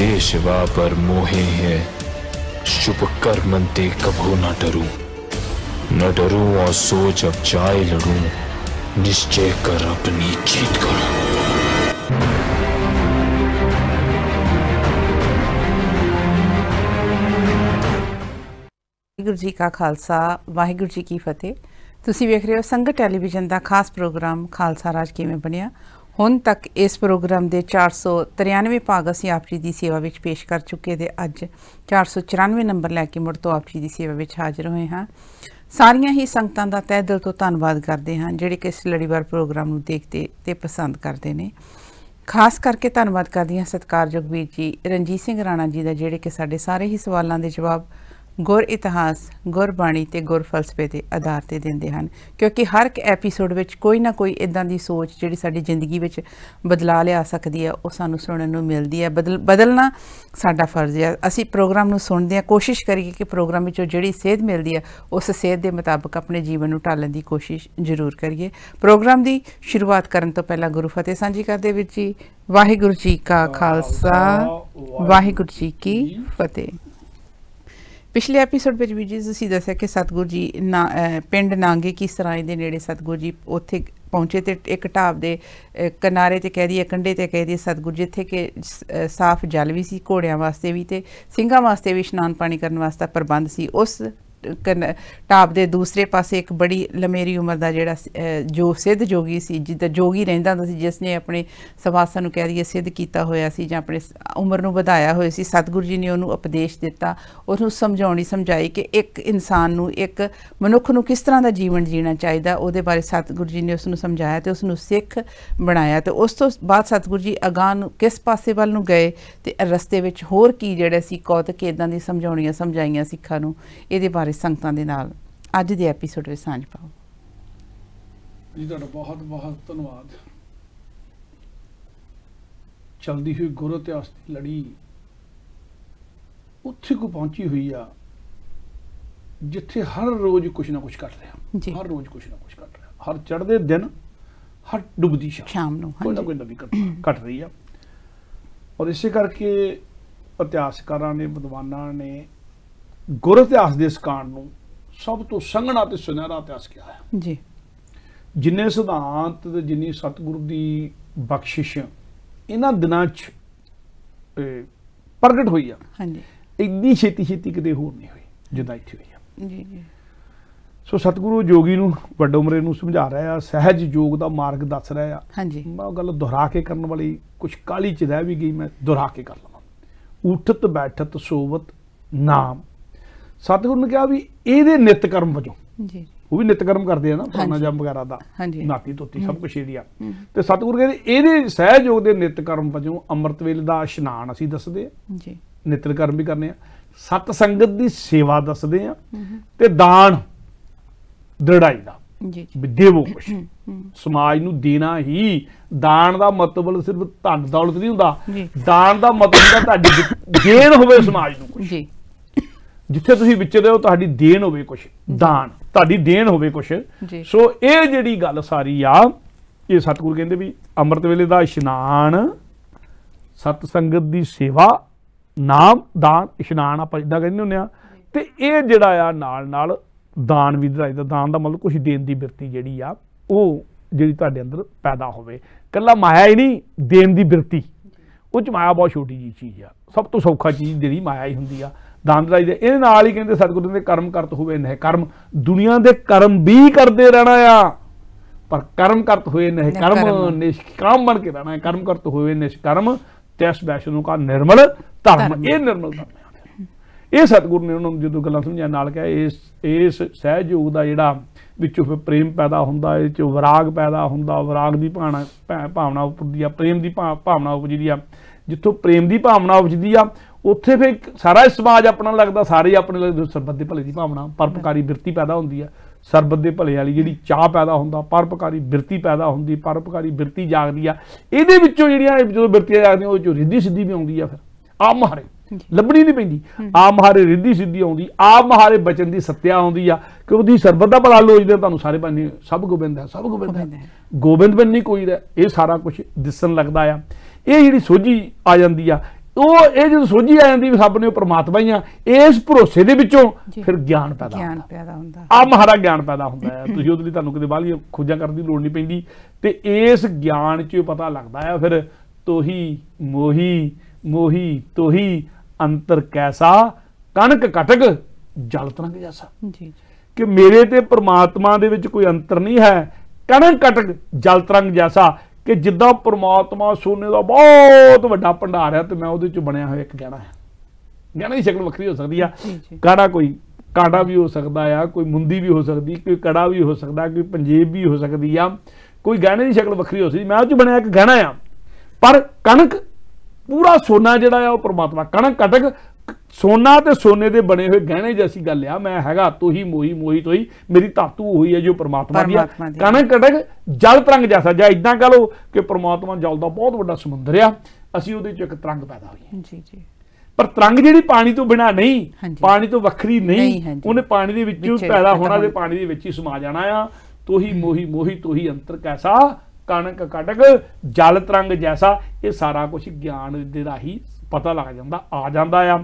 ते शिवा पर मोहे हैं शुभ कर्मते कभो न डरू न डरू और सोच अब चाय लड़ू निश्चय कर अपनी जीत करो वाहगुरू जी का खालसा वाहगुरू जी की फतेह तुम वेख रहे हो संगत टैलीविजन का खास प्रोग्राम खालसा राज किमें बनिया ਹੁਣ ਤੱਕ ਇਸ ਪ੍ਰੋਗਰਾਮ ਦੇ 493 ਭਾਗ ਅਸੀਂ ਆਪ ਜੀ ਦੀ ਸੇਵਾ ਵਿੱਚ ਪੇਸ਼ ਕਰ ਚੁੱਕੇ ਤੇ ਅੱਜ 494 ਨੰਬਰ ਲੈ ਕੇ ਮੁੜ ਤੋਂ ਆਪ ਜੀ ਦੀ ਸੇਵਾ ਵਿੱਚ ਹਾਜ਼ਰ ਹੋਏ ਹਾਂ ਸਾਰੀਆਂ ਹੀ ਸੰਗਤਾਂ ਦਾ ਤਹਿ ਦਿਲ ਤੋਂ ਧੰਨਵਾਦ ਕਰਦੇ ਹਾਂ ਜਿਹੜੇ ਕਿ ਇਸ ਲੜੀਵਾਰ ਪ੍ਰੋਗਰਾਮ ਨੂੰ ਦੇਖਦੇ ਤੇ ਪਸੰਦ ਕਰਦੇ ਨੇ ਖਾਸ ਕਰਕੇ ਧੰਨਵਾਦ ਕਰਦੀ ਹਾਂ ਸਤਕਾਰਯੋਗ ਵੀਰ ਜੀ ਰਣਜੀਤ ਸਿੰਘ ਰਾਣਾ ਜੀ ਦਾ ਜਿਹੜੇ ਕਿ ਸਾਡੇ ਸਾਰੇ ਹੀ ਸਵਾਲਾਂ ਦੇ ਜਵਾਬ ਗੁਰ ਇਤਿਹਾਸ ਗੁਰ ਬਾਣੀ ਤੇ ਗੁਰ ਫਲਸਫੇ ਦੇ ਆਧਾਰ ਤੇ ਦਿੰਦੇ ਹਨ ਕਿਉਂਕਿ ਹਰ ਇੱਕ ਐਪੀਸੋਡ ਵਿੱਚ ਕੋਈ ਨਾ ਕੋਈ ਇਦਾਂ ਦੀ ਸੋਚ ਜਿਹੜੀ ਸਾਡੀ ਜ਼ਿੰਦਗੀ ਵਿੱਚ ਬਦਲਾ ਲਿਆ ਸਕਦੀ ਹੈ ਉਹ ਸਾਨੂੰ ਸੁਣਨ ਨੂੰ ਮਿਲਦੀ ਹੈ ਬਦਲਣਾ ਸਾਡਾ ਫਰਜ਼ ਹੈ ਅਸੀਂ ਪ੍ਰੋਗਰਾਮ ਨੂੰ ਸੁਣਦੇ ਹਾਂ ਕੋਸ਼ਿਸ਼ ਕਰੀਏ ਕਿ ਪ੍ਰੋਗਰਾਮ ਵਿੱਚੋਂ ਜਿਹੜੀ ਸੇਧ ਮਿਲਦੀ ਹੈ ਉਸ ਸੇਧ ਦੇ ਮੁਤਾਬਕ ਆਪਣੇ ਜੀਵਨ ਨੂੰ ਢਾਲਣ ਦੀ ਕੋਸ਼ਿਸ਼ ਜ਼ਰੂਰ ਕਰੀਏ ਪ੍ਰੋਗਰਾਮ ਦੀ ਸ਼ੁਰੂਆਤ ਕਰਨ ਤੋਂ ਪਹਿਲਾਂ ਗੁਰੂ ਫਤਿਹ ਸਾਂਝੀ ਕਰਦੇ ਵਿੱਚ ਜੀ ਵਾਹਿਗੁਰੂ ਜੀ ਕਾ ਖਾਲਸਾ ਵਾਹਿਗੁਰੂ ਜੀ ਕੀ ਫਤਿਹ ਪਿਛਲੇ ਐਪੀਸੋਡ ਵਿੱਚ ਵੀ ਜੀ ਤੁਸੀਂ ਦੱਸਿਆ ਕਿ ਸਤਗੁਰ ਜੀ ਪਿੰਡ ਨਾਂਗੇ ਕਿਸ ਤਰ੍ਹਾਂ ਇਹਦੇ ਨੇੜੇ ਸਤਗੁਰ ਜੀ ਉੱਥੇ ਪਹੁੰਚੇ ਤੇ ਇੱਕ ਢਾਬ ਦੇ ਕਿਨਾਰੇ ਤੇ ਕਹਿ ਦਈਏ ਕੰਡੇ ਤੇ ਕਹਿ ਦਈਏ ਸਤਗੁਰ ਇੱਥੇ ਕਿ ਸਾਫ਼ ਜਲ ਵੀ ਸੀ ਘੋੜਿਆਂ ਵਾਸਤੇ ਵੀ ਤੇ ਸਿੰਘਾਂ ਵਾਸਤੇ ਵੀ ਇਸ਼ਨਾਨ ਪਾਣੀ ਕਰਨ ਵਾਸਤੇ ਪ੍ਰਬੰਧ ਸੀ ਉਸ ਟਾਪ ਦੇ ਦੂਸਰੇ ਪਾਸੇ ਇੱਕ ਬੜੀ ਲੰਮੇਰੀ ਉਮਰ ਦਾ ਜਿਹੜਾ ਜੋ ਸਿੱਧ ਜੋਗੀ ਸੀ ਜਿਹਦਾ ਜੋਗੀ ਰਹਿੰਦਾ ਹੁੰਦਾ ਸੀ ਜਿਸ ਨੇ ਆਪਣੇ ਸਵਾਸਾਂ ਨੂੰ ਕਹਿ ਦਈਏ ਸਿੱਧ ਕੀਤਾ ਹੋਇਆ ਸੀ ਜਾਂ ਆਪਣੇ ਉਮਰ ਨੂੰ ਵਧਾਇਆ ਹੋਇਆ ਸੀ ਸਤਿਗੁਰੂ ਜੀ ਨੇ ਉਹਨੂੰ ਉਪਦੇਸ਼ ਦਿੱਤਾ ਉਸ ਨੂੰ ਸਮਝਾਉਣੀ ਸਮਝਾਈ ਕਿ ਇੱਕ ਇਨਸਾਨ ਨੂੰ ਇੱਕ ਮਨੁੱਖ ਨੂੰ ਕਿਸ ਤਰ੍ਹਾਂ ਦਾ ਜੀਵਨ ਜੀਣਾ ਚਾਹੀਦਾ ਉਹਦੇ ਬਾਰੇ ਸਤਿਗੁਰੂ ਜੀ ਨੇ ਉਸ ਨੂੰ ਸਮਝਾਇਆ ਤੇ ਉਸ ਨੂੰ ਸਿੱਖ ਬਣਾਇਆ ਤੇ ਉਸ ਤੋਂ ਬਾਅਦ ਸਤਿਗੁਰੂ ਜੀ ਅਗਾਹ ਨੂੰ ਕਿਸ ਪਾਸੇ ਵੱਲ ਨੂੰ ਗਏ ਤੇ ਰਸਤੇ ਵਿੱਚ ਹੋਰ ਕੀ ਜਿਹੜੇ ਸੀ ਕੌਤਕ ਇਦਾਂ ਦੀ ਸਮਝਾਉਣੀਆਂ ਸਮਝਾਈਆਂ ਸਿੱਖਾਂ ਨੂੰ ਇਹਦੇ ਬਾਰੇ ਸਾਰੇ ਸੰਗਤਾਂ ਦੇ ਨਾਲ ਅੱਜ ਦੇ ਐਪੀਸੋਡ ਵਿੱਚ ਸਾਂਝ ਪਾਓ ਜੀ ਤੁਹਾਡਾ ਬਹੁਤ ਬਹੁਤ ਧੰਨਵਾਦ ਚਲਦੀ ਹੋਈ ਗੁਰੂ ਇਤਿਹਾਸ ਦੀ ਲੜੀ ਉੱਥੇ ਕੋ ਪਹੁੰਚੀ ਹੋਈ ਆ ਜਿੱਥੇ ਹਰ ਰੋਜ਼ ਕੁਝ ਨਾ ਕੁਝ ਕਰ ਰਿਹਾ ਹਰ ਰੋਜ਼ ਕੁਝ ਨਾ ਕੁਝ ਕਰ ਰਿਹਾ ਹਰ ਚੜ੍ਹਦੇ ਦਿਨ ਹਰ ਡੁੱਬਦੀ ਸ਼ਾਮ ਨੂੰ ਕੋਈ ਨਾ ਕੋਈ ਨਵੀਂ ਘਟ ਰਹੀ ਆ ਔਰ ਇਸੇ ਕਰਕੇ ਇਤਿਹਾਸਕਾਰਾਂ ਨੇ ਵਿਦਵਾਨਾਂ ਨੇ ਗੁਰ ਇਤਿਹਾਸ ਦੇ ਇਸ ਕਾਂਡ ਨੂੰ ਸਭ ਤੋਂ ਸੰਘਣਾ ਤੇ ਸੁਨਹਿਰਾ ਇਤਿਹਾਸ ਕਿਹਾ ਹੈ ਜੀ ਜਿੰਨੇ ਸਿਧਾਂਤ ਤੇ ਜਿੰਨੀ ਸਤਿਗੁਰੂ ਦੀ ਬਖਸ਼ਿਸ਼ ਇਹਨਾਂ ਦਿਨਾਂ 'ਚ ਪ੍ਰਗਟ ਹੋਈ ਆ ਹਾਂਜੀ ਇੰਨੀ ਛੇਤੀ ਛੇਤੀ ਕਿਤੇ ਹੋਰ ਨਹੀਂ ਹੋਈ ਜਿੱਦਾਂ ਇੱਥੇ ਹੋਈ ਆ ਜੀ ਜੀ ਸੋ ਸਤਿਗੁਰੂ ਜੋਗੀ ਨੂੰ ਵੱਡੋ ਉਮਰੇ ਨੂੰ ਸਮਝਾ ਰਿਹਾ ਆ ਸਹਿਜ ਯੋਗ ਦਾ ਮਾਰਗ ਦੱਸ ਰਿਹਾ ਆ ਹਾਂਜੀ ਮੈਂ ਉਹ ਗੱਲ ਦੁਹਰਾ ਕੇ ਕਰਨ ਵਾਲੀ ਕੁਝ ਕਾਲੀ ਚ ਰਹਿ ਵੀ ਗਈ ਮੈਂ ਦੁਹਰਾ ਕੇ ਕਰ ਲਵਾਂ ਉਠਤ ਬੈਠਤ ਸੋਵਤ ਨਾਮ ਸਤਿਗੁਰ ਨੇ ਕਿਹਾ ਵੀ ਇਹਦੇ ਨਿਤ ਕਰਮ ਵਜੋਂ ਜੀ ਉਹ ਵੀ ਨਿਤ ਕਰਮ ਕਰਦੇ ਆ ਨਾ ਪ੍ਰਾਣਾ ਜਮ ਵਗੈਰਾ ਦਾ ਨਾਤੀ ਤੋਤੀ ਸਭ ਕੁਛ ਆ ਤੇ ਸਤਿਗੁਰ ਕਹਿੰਦੇ ਇਹਦੇ ਸਹਿਯੋਗ ਦੇ ਨਿਤ ਕਰਮ ਵਜੋਂ ਅੰਮ੍ਰਿਤ ਵੇਲੇ ਦਾ ਇਸ਼ਨਾਨ ਅਸੀਂ ਦੱਸਦੇ ਆ ਜੀ ਨਿਤ ਕਰਮ ਵੀ ਕਰਨੇ ਆ ਸਤ ਸੰਗਤ ਦੀ ਸੇਵਾ ਦੱਸਦੇ ਆ ਤੇ ਦਾਨ ਦ੍ਰਿੜਾਈ ਦਾ ਜੀ ਦੇਵੋ ਕੁਛ ਸਮਾਜ ਨੂੰ ਦੇਣਾ ਹੀ ਦਾਨ ਦਾ ਮਤਲਬ ਸਿਰਫ ਧਨ ਦੌਲਤ ਨਹੀਂ ਹੁੰਦਾ ਦਾਨ ਦਾ ਮਤਲਬ ਤਾਂ ਤੁਹਾਡੀ ਦੇਣ ਹੋਵੇ ਸਮਾਜ ਨੂੰ ਕੁਝ ਜੀ ਜਿੱਥੇ ਤੁਸੀਂ ਵਿਚਰਦੇ ਹੋ ਤੁਹਾਡੀ ਦੇਣ ਹੋਵੇ ਕੁਛ ਦਾਨ ਤੁਹਾਡੀ ਦੇਣ ਹੋਵੇ ਕੁਛ ਸੋ ਇਹ ਜਿਹੜੀ ਗੱਲ ਸਾਰੀ ਆ ਇਹ ਸਤਿਗੁਰ ਕਹਿੰਦੇ ਵੀ ਅੰਮ੍ਰਿਤ ਵੇਲੇ ਦਾ ਇਸ਼ਨਾਨ ਸਤ ਸੰਗਤ ਦੀ ਸੇਵਾ ਨਾਮ ਦਾਨ ਇਸ਼ਨਾਨ ਆਪਾਂ ਇਦਾਂ ਕਹਿੰਦੇ ਹੁੰਨੇ ਆ ਤੇ ਇਹ ਜਿਹੜਾ ਆ ਨਾਲ ਨਾਲ ਦਾਨ ਵੀ ਦਰਾਈ ਦਾ ਦਾਨ ਦਾ ਮਤਲਬ ਕੁਝ ਦੇਣ ਦੀ ਬਿਰਤੀ ਜਿਹੜੀ ਆ ਉਹ ਜਿਹੜੀ ਤੁਹਾਡੇ ਅੰਦਰ ਪੈਦਾ ਹੋਵੇ ਕੱਲਾ ਮਾਇਆ ਹੀ ਨਹੀਂ ਦੇਣ ਦੀ ਬਿਰਤੀ ਉਹ ਚ ਮਾਇਆ ਬਹੁਤ ਛੋਟੀ ਜੀ ਚੀਜ਼ ਆ ਸਭ ਤੋਂ ਸੌਖਾ ਚੀਜ਼ ਜਿਹੜੀ ਮਾਇਆ ਹੀ ਹੁੰਦੀ ਆ ਦਾਨਦਾਈ ਦੇ ਇਹ ਨਾਲ ਹੀ ਕਹਿੰਦੇ ਸਤਿਗੁਰੂ ਦੇ ਕਰਮ ਕਰਤ ਹੋਵੇ ਨਹਿ ਕਰਮ ਦੁਨੀਆ ਦੇ ਕਰਮ ਵੀ ਕਰਦੇ ਰਹਿਣਾ ਆ ਪਰ ਕਰਮ ਕਰਤ ਹੋਏ ਨਹਿ ਕਰਮ ਨਿਸ਼ਕਾਮ ਬਣ ਕੇ ਰਹਿਣਾ ਹੈ ਕਰਮ ਕਰਤ ਹੋਏ ਨਿਸ਼ਕਰਮ ਤੈਸ ਵੈਸ਼ਨੂ ਕਾ ਨਿਰਮਲ ਧਰਮ ਇਹ ਨਿਰਮਲ ਧਰਮ ਇਹ ਸਤਿਗੁਰੂ ਨੇ ਉਹਨਾਂ ਨੂੰ ਜਦੋਂ ਗੱਲਾਂ ਸਮਝਾਇਆ ਨਾਲ ਕਿਹਾ ਇਸ ਇਸ ਸਹਿਜ ਯੋਗ ਦਾ ਜਿਹੜਾ ਵਿੱਚੋਂ ਫਿਰ ਪ੍ਰੇਮ ਪੈਦਾ ਹੁੰਦਾ ਇਹ ਚ ਵਿਰਾਗ ਪੈਦਾ ਹੁੰਦਾ ਵਿਰਾਗ ਦੀ ਭਾਵਨਾ ਭਾਵਨਾ ਦੀ ਆ ਪ੍ਰੇਮ ਦੀ ਭਾਵਨਾ ਉਪਜਦੀ ਆ ਜਿੱਥੋਂ ਪ੍ਰੇਮ ਦੀ ਭਾਵਨਾ ਉਪਜਦੀ ਆ ਉੱਥੇ ਫਿਰ ਸਾਰਾ ਸਮਾਜ ਆਪਣਾ ਲੱਗਦਾ ਸਾਰੇ ਆਪਣੇ ਲੱਗਦੇ ਸਰਬੱਤ ਦੇ ਭਲੇ ਦੀ ਭਾਵਨਾ ਪਰਪਕਾਰੀ ਬਿਰਤੀ ਪੈਦਾ ਹੁੰਦੀ ਆ ਸਰਬੱਤ ਦੇ ਭਲੇ ਵਾਲੀ ਜਿਹੜੀ ਚਾਹ ਪੈਦਾ ਹੁੰਦਾ ਪਰਪਕਾਰੀ ਬਿਰਤੀ ਪੈਦਾ ਹੁੰਦੀ ਪਰਪਕਾਰੀ ਬਿਰਤੀ ਜਾਗਦੀ ਆ ਇਹਦੇ ਵਿੱਚੋਂ ਜਿਹੜੀਆਂ ਜਦੋਂ ਬਿਰਤੀਆਂ ਜਾਗਦੀਆਂ ਉਹ ਚੋਂ ਰਿੱਧੀ ਸਿੱਧੀ ਵੀ ਆਉਂਦੀ ਆ ਫਿਰ ਆ ਮਹਾਰੇ ਲੱਭਣੀ ਨਹੀਂ ਪੈਂਦੀ ਆ ਮਹਾਰੇ ਰਿੱਧੀ ਸਿੱਧੀ ਆਉਂਦੀ ਆ ਮਹਾਰੇ ਬਚਨ ਦੀ ਸੱਤਿਆ ਆਉਂਦੀ ਆ ਕਿ ਉਹਦੀ ਸਰਬੱਤ ਦਾ ਭਲਾ ਲੋਚਦੇ ਤੁਹਾਨੂੰ ਸਾਰੇ ਬੰਨੇ ਸਭ ਗੋਬਿੰਦ ਹੈ ਸਭ ਗੋਬਿੰਦ ਹੈ ਗੋਬਿੰਦ ਬੰਨੀ ਕੋਈ ਦਾ ਇਹ ਸਾਰਾ ਕੁਝ ਦਿਸਣ ਲੱਗਦਾ ਆ ਇਹ ਜਿਹੜੀ ਸੋਝੀ ਆ ਜਾਂਦੀ ਆ ਉਹ ਇਹ ਜਦ ਸੋਝੀ ਆ ਜਾਂਦੀ ਵੀ ਸਭ ਨੇ ਉਹ ਪ੍ਰਮਾਤਮਾ ਹੀ ਆ ਇਸ ਭਰੋਸੇ ਦੇ ਵਿੱਚੋਂ ਫਿਰ ਗਿਆਨ ਪੈਦਾ ਗਿਆਨ ਪੈਦਾ ਹੁੰਦਾ ਆ ਮਹਾਰਾ ਗਿਆਨ ਪੈਦਾ ਹੁੰਦਾ ਹੈ ਤੁਸੀਂ ਉਹਦੇ ਲਈ ਤੁਹਾਨੂੰ ਕਿਤੇ ਬਾਹਲੀ ਖੋਜਾਂ ਕਰਨ ਦੀ ਲੋੜ ਨਹੀਂ ਪੈਂਦੀ ਤੇ ਇਸ ਗਿਆਨ 'ਚ ਪਤਾ ਲੱਗਦਾ ਆ ਫਿਰ ਤੋਹੀ ਮੋਹੀ ਮੋਹੀ ਤੋਹੀ ਅੰਤਰ ਕੈਸਾ ਕਣਕ ਕਟਕ ਜਲ ਤਰੰਗ ਜੈਸਾ ਜੀ ਕਿ ਮੇਰੇ ਤੇ ਪ੍ਰਮਾਤਮਾ ਦੇ ਵਿੱਚ ਕੋਈ ਅੰਤਰ ਨਹੀਂ ਹੈ ਕਣਕ ਕਟਕ ਜਲ ਤਰੰਗ ਜੈਸਾ ਕਿ ਜਿੱਦਾਂ ਪ੍ਰਮਾਤਮਾ ਸੋਨੇ ਦਾ ਬਹੁਤ ਵੱਡਾ ਭੰਡਾਰ ਹੈ ਤੇ ਮੈਂ ਉਹਦੇ ਚ ਬਣਿਆ ਹੋਇਆ ਇੱਕ ਗਹਿਣਾ ਹੈ ਗਹਿਣੇ ਦੀ ਸ਼ਕਲ ਵੱਖਰੀ ਹੋ ਸਕਦੀ ਆ ਕਾੜਾ ਕੋਈ ਕਾੜਾ ਵੀ ਹੋ ਸਕਦਾ ਆ ਕੋਈ ਮੁੰਦੀ ਵੀ ਹੋ ਸਕਦੀ ਕੋਈ ਕੜਾ ਵੀ ਹੋ ਸਕਦਾ ਕੋਈ ਪੰਜੇਬ ਵੀ ਹੋ ਸਕਦੀ ਆ ਕੋਈ ਗਹਿਣੇ ਦੀ ਸ਼ਕਲ ਵੱਖਰੀ ਹੋ ਸਕਦੀ ਮੈਂ ਉਹ ਚ ਬਣਿਆ ਇੱਕ ਗਹਿਣਾ ਆ ਪਰ ਕਣਕ ਪੂਰਾ ਸੋਨਾ ਜਿਹੜਾ ਆ ਉਹ ਪ੍ਰਮਾਤਮਾ ਕਣਕ ਕਟਕ ਸੋਨਾ ਤੇ ਸੋਨੇ ਦੇ ਬਣੇ ਹੋਏ ਗਹਿਣੇ ਜੈਸੀ ਗੱਲ ਆ ਮੈਂ ਹੈਗਾ ਤੂੰ ਹੀ ਮੋਹੀ ਮੋਹੀ ਤੋਈ ਮੇਰੀ ਧਾਤੂ ਹੋਈ ਹੈ ਜੋ ਪ੍ਰਮਾਤਮਾ ਦੀ ਕਣਕ ਕਣਕ ਜਲ ਤਰੰਗ ਜੈਸਾ ਜਾਂ ਇਦਾਂ ਕਹ ਲੋ ਕਿ ਪ੍ਰਮਾਤਮਾ ਜਲ ਦਾ ਬਹੁਤ ਵੱਡਾ ਸਮੁੰਦਰ ਆ ਅਸੀਂ ਉਹਦੇ ਚ ਇੱਕ ਤਰੰਗ ਪੈਦਾ ਹੋਈ ਜੀ ਜੀ ਪਰ ਤਰੰਗ ਜਿਹੜੀ ਪਾਣੀ ਤੋਂ ਬਿਨਾ ਨਹੀਂ ਪਾਣੀ ਤੋਂ ਵੱਖਰੀ ਨਹੀਂ ਉਹਨੇ ਪਾਣੀ ਦੇ ਵਿੱਚੋਂ ਪੈਦਾ ਹੋਣਾ ਤੇ ਪਾਣੀ ਦੇ ਵਿੱਚ ਹੀ ਸਮਾ ਜਾਣਾ ਆ ਤੋਹੀ ਮੋਹੀ ਮੋਹੀ ਤੋਹੀ ਅੰਤਰ ਕੈਸਾ ਕਣਕ ਕਟਕ ਜਲ ਤਰੰਗ ਜੈਸਾ ਇਹ ਸਾਰਾ ਕੁਝ ਗਿਆਨ ਦੇ ਰਾਹੀ ਪਤਾ ਲੱਗ ਜਾਂਦਾ ਆ ਜਾਂਦਾ ਆ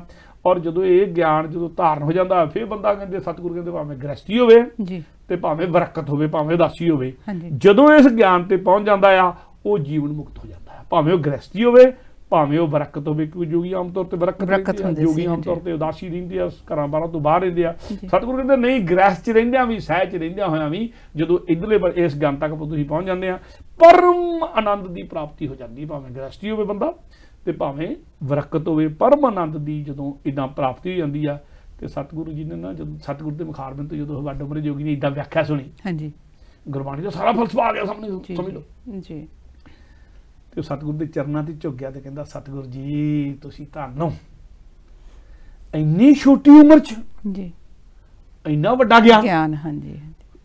ਔਰ ਜਦੋਂ ਇਹ ਗਿਆਨ ਜਦੋਂ ਧਾਰਨ ਹੋ ਜਾਂਦਾ ਫਿਰ ਬੰਦਾ ਕਹਿੰਦੇ ਸਤਿਗੁਰੂ ਕਹਿੰਦੇ ਭਾਵੇਂ ਗ੍ਰਸਤੀ ਹੋਵੇ ਜੀ ਤੇ ਭਾਵੇਂ ਬਰਕਤ ਹੋਵੇ ਭਾਵੇਂ ਦਾਸੀ ਹੋਵੇ ਜਦੋਂ ਇਸ ਗਿਆਨ ਤੇ ਪਹੁੰਚ ਜਾਂਦਾ ਆ ਉਹ ਜੀਵਨ ਮੁਕਤ ਹੋ ਜਾਂਦਾ ਆ ਭਾਵੇਂ ਉਹ ਗ੍ਰਸਤੀ ਹੋਵੇ ਭਾਵੇਂ ਉਹ ਬਰਕਤ ਹੋਵੇ ਕਿਉਂਕਿ ਜੋਗੀ ਆਮ ਤੌਰ ਤੇ ਬਰਕਤ ਹੁੰਦੀ ਹੈ ਜੋਗੀ ਆਮ ਤੌਰ ਤੇ ਉਦਾਸੀ ਰਹਿੰਦੀ ਆ ਘਰਾਂ ਬਾਰਾਂ ਤੋਂ ਬਾਹਰ ਰਹਿੰਦੇ ਆ ਸਤਿਗੁਰੂ ਕਹਿੰਦੇ ਨਹੀਂ ਗ੍ਰਸਤ ਚ ਰਹਿੰਦਿਆਂ ਵੀ ਸਹਿਜ ਚ ਰਹਿੰਦਿਆਂ ਹੋਇਆਂ ਵੀ ਜਦੋਂ ਇਧਰਲੇ ਇਸ ਗੰਨ ਤੱਕ ਤੁਸੀਂ ਪਹੁੰਚ ਜਾਂਦੇ ਆ ਪਰਮ ਆਨੰਦ ਦੀ ਪ੍ਰਾਪਤੀ ਹੋ ਜਾਂਦੀ ਭਾਵੇਂ ਗ੍ਰਸਤੀ ਹੋਵੇ ਬੰਦਾ ਤੇ ਭਾਵੇਂ ਵਰਕਤ ਹੋਵੇ ਪਰਮ ਆਨੰਦ ਦੀ ਜਦੋਂ ਇਦਾਂ ਪ੍ਰਾਪਤੀ ਹੋ ਜਾਂਦੀ ਆ ਤੇ ਸਤਿਗੁਰੂ ਜੀ ਨੇ ਨਾ ਜਦੋਂ ਸਤਿਗੁਰੂ ਦੇ ਮੁਖਾਰਬਨ ਤੋਂ ਜਦੋਂ ਵੱਡ ਉਮਰੇ ਜੋਗੀ ਨੇ ਇਦਾਂ ਵਿਆਖਿਆ ਸੁਣੀ ਹਾਂਜੀ ਗੁਰਬਾਣੀ ਦਾ ਸਾਰਾ ਫਲਸਫਾ ਆ ਗਿਆ ਸਾਹਮਣੇ ਸਮਝ ਲਓ ਜੀ ਤੇ ਸਤਿਗੁਰੂ ਦੇ ਚਰਨਾਂ ਤੇ ਝੁਕ ਗਿਆ ਤੇ ਕਹਿੰਦਾ ਸਤਿਗੁਰੂ ਜੀ ਤੁਸੀਂ ਹੋ ਇੰਨੀ ਛੋਟੀ ਉਮਰ 'ਚ ਜੀ ਇੰਨਾ ਵੱਡਾ ਗਿਆਨ ਗਿਆਨ ਹਾਂਜੀ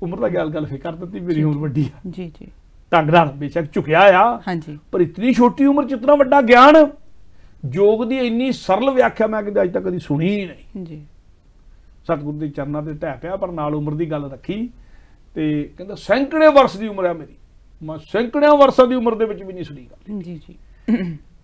ਉਮਰ ਦਾ ਗੱਲ ਗੱਲ ਫੇਰ ਕਰ ਦਿੱਤੀ ਮੇਰੀ ਉਮਰ ਵੱਡੀ ਆ ਜੀ ਜੀ ਢੰਗ ਨਾਲ ਬੇਸ਼ੱਕ ਝੁਕਿਆ ਆ ਹਾਂਜੀ ਪਰ ਇਤਨੀ ਛੋਟੀ ਉਮਰ ਚ ਇਤਨਾ ਵੱਡਾ ਗਿਆਨ ਜੋਗ ਦੀ ਇੰਨੀ ਸਰਲ ਵਿਆਖਿਆ ਮੈਂ ਕਿਤੇ ਅੱਜ ਤੱਕ ਕਦੀ ਸੁਣੀ ਹੀ ਨਹੀਂ ਜੀ ਸਤਗੁਰ ਦੇ ਚਰਨਾਂ ਤੇ ਢਹਿ ਪਿਆ ਪਰ ਨਾਲ ਉਮਰ ਦੀ ਗੱਲ ਰੱਖੀ ਤੇ ਕਹਿੰਦਾ ਸੈਂਕੜੇ ਵਰਸ ਦੀ ਉਮਰ ਹੈ ਮੇਰੀ ਮੈਂ ਸੈਂਕੜਿਆਂ ਵਰਸਾਂ ਦੀ ਉਮਰ ਦੇ ਵਿੱਚ ਵੀ ਨਹੀਂ ਸੁਣੀ ਗੱਲ ਜੀ ਜੀ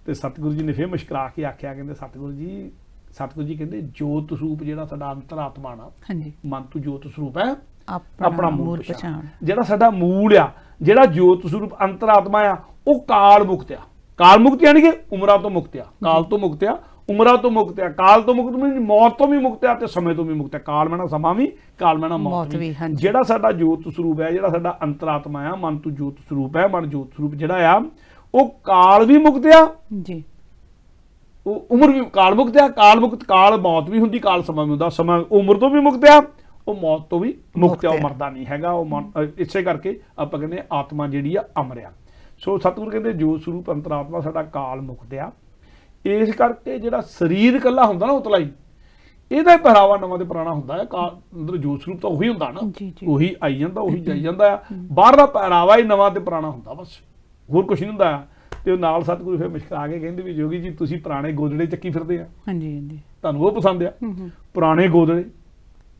ਤੇ ਸਤਗੁਰੂ ਜੀ ਨੇ ਫੇਰ ਮੁਸਕਰਾ ਕੇ ਆਖਿਆ ਕਹਿੰਦੇ ਸਤਗੁਰੂ ਜੀ ਸਤਗੁਰੂ ਜੀ ਕਹਿੰਦੇ ਜੋਤ ਸਰੂਪ ਜਿਹੜਾ ਸਾਡਾ ਅੰਤਰਾਤਮਾ ਨਾ ਹਾਂਜੀ ਮਨ ਤੋਂ ਜੋਤ ਸਰੂਪ ਹੈ ਆਪਣਾ ਮੂਲ ਪਛਾਣ ਜਿਹੜਾ ਸਾਡਾ ਮੂਲ ਆ ਜਿਹੜਾ ਜੋਤ ਸਰੂਪ ਅੰਤਰਾਤਮਾ ਆ ਉਹ ਕਾਲ ਮੁਕਤ ਆ ਕਾਲ ਮੁਕਤ ਯਾਨੀ ਕਿ ਉਮਰਾਂ ਤੋਂ ਮੁਕਤ ਆ ਕਾਲ ਤੋਂ ਮੁਕਤ ਆ ਉਮਰਾਂ ਤੋਂ ਮੁਕਤ ਆ ਕਾਲ ਤੋਂ ਮੁਕਤ ਨਹੀਂ ਮੌਤ ਤੋਂ ਵੀ ਮੁਕਤ ਆ ਤੇ ਸਮੇਂ ਤੋਂ ਵੀ ਮੁਕਤ ਆ ਕਾਲ ਮੈਨਾ ਸਮਾਂ ਵੀ ਕਾਲ ਮੈਨਾ ਮੌਤ ਵੀ ਜਿਹੜਾ ਸਾਡਾ ਜੋਤ ਸਰੂਪ ਹੈ ਜਿਹੜਾ ਸਾਡਾ ਅੰਤਰਾਤਮਾ ਆ ਮਨ ਤੋਂ ਜੋਤ ਸਰੂਪ ਹੈ ਮਨ ਜੋਤ ਸਰੂਪ ਜਿਹੜਾ ਆ ਉਹ ਕਾਲ ਵੀ ਮੁਕਤ ਆ ਜੀ ਉਹ ਉਮਰ ਵੀ ਕਾਲ ਮੁਕਤ ਆ ਕਾਲ ਮੁਕਤ ਕਾਲ ਮੌਤ ਵੀ ਹੁੰਦੀ ਕਾਲ ਸਮਾਂ ਵੀ ਹੁੰਦਾ ਸਮਾਂ ਉਮਰ ਤੋਂ ਵੀ ਮੁਕਤ ਆ ਉਹ ਮੌਤ ਤੋਂ ਵੀ ਮੁਕਤ ਹੈ ਉਹ ਮਰਦਾ ਨਹੀਂ ਹੈਗਾ ਉਹ ਇਸੇ ਕਰਕੇ ਆਪਾਂ ਕਹਿੰਦੇ ਆਤਮਾ ਜਿਹੜੀ ਆ ਅਮਰ ਆ ਸੋ ਸਤਿਗੁਰ ਕਹਿੰਦੇ ਜੋ ਸਰੂਪ ਅੰਤਰਾਤਮਾ ਸਾਡਾ ਕਾਲ ਮੁਕਤ ਆ ਇਸ ਕਰਕੇ ਜਿਹੜਾ ਸਰੀਰ ਕੱਲਾ ਹੁੰਦਾ ਨਾ ਉਤਲਾ ਹੀ ਇਹਦਾ ਪਹਿਰਾਵਾ ਨਵਾਂ ਤੇ ਪੁਰਾਣਾ ਹੁੰਦਾ ਹੈ ਅੰਦਰ ਜੋਸ਼ ਸਰੂਪ ਤਾਂ ਉਹੀ ਹੁੰਦਾ ਨਾ ਉਹੀ ਆਈ ਜਾਂਦਾ ਉਹੀ ਜਾਈ ਜਾਂਦਾ ਆ ਬਾਹਰ ਦਾ ਪਹਿਰਾਵਾ ਹੀ ਨਵਾਂ ਤੇ ਪੁਰਾਣਾ ਹੁੰਦਾ ਬਸ ਹੋਰ ਕੁਝ ਨਹੀਂ ਹੁੰਦਾ ਤੇ ਉਹ ਨਾਲ ਸਤਿਗੁਰੂ ਫਿਰ ਮਿਸ਼ਕਰਾ ਕੇ ਕਹਿੰਦੇ ਵੀ ਜੋਗੀ ਜੀ ਤੁਸੀਂ ਪੁਰਾਣੇ ਗੋਦੜੇ ਚੱਕੀ ਫਿਰਦੇ ਆ ਹਾਂਜੀ ਹਾਂਜੀ ਤੁਹਾਨੂੰ ਉਹ ਪਸੰਦ ਆ ਪੁਰਾਣੇ ਗੋਦੜੇ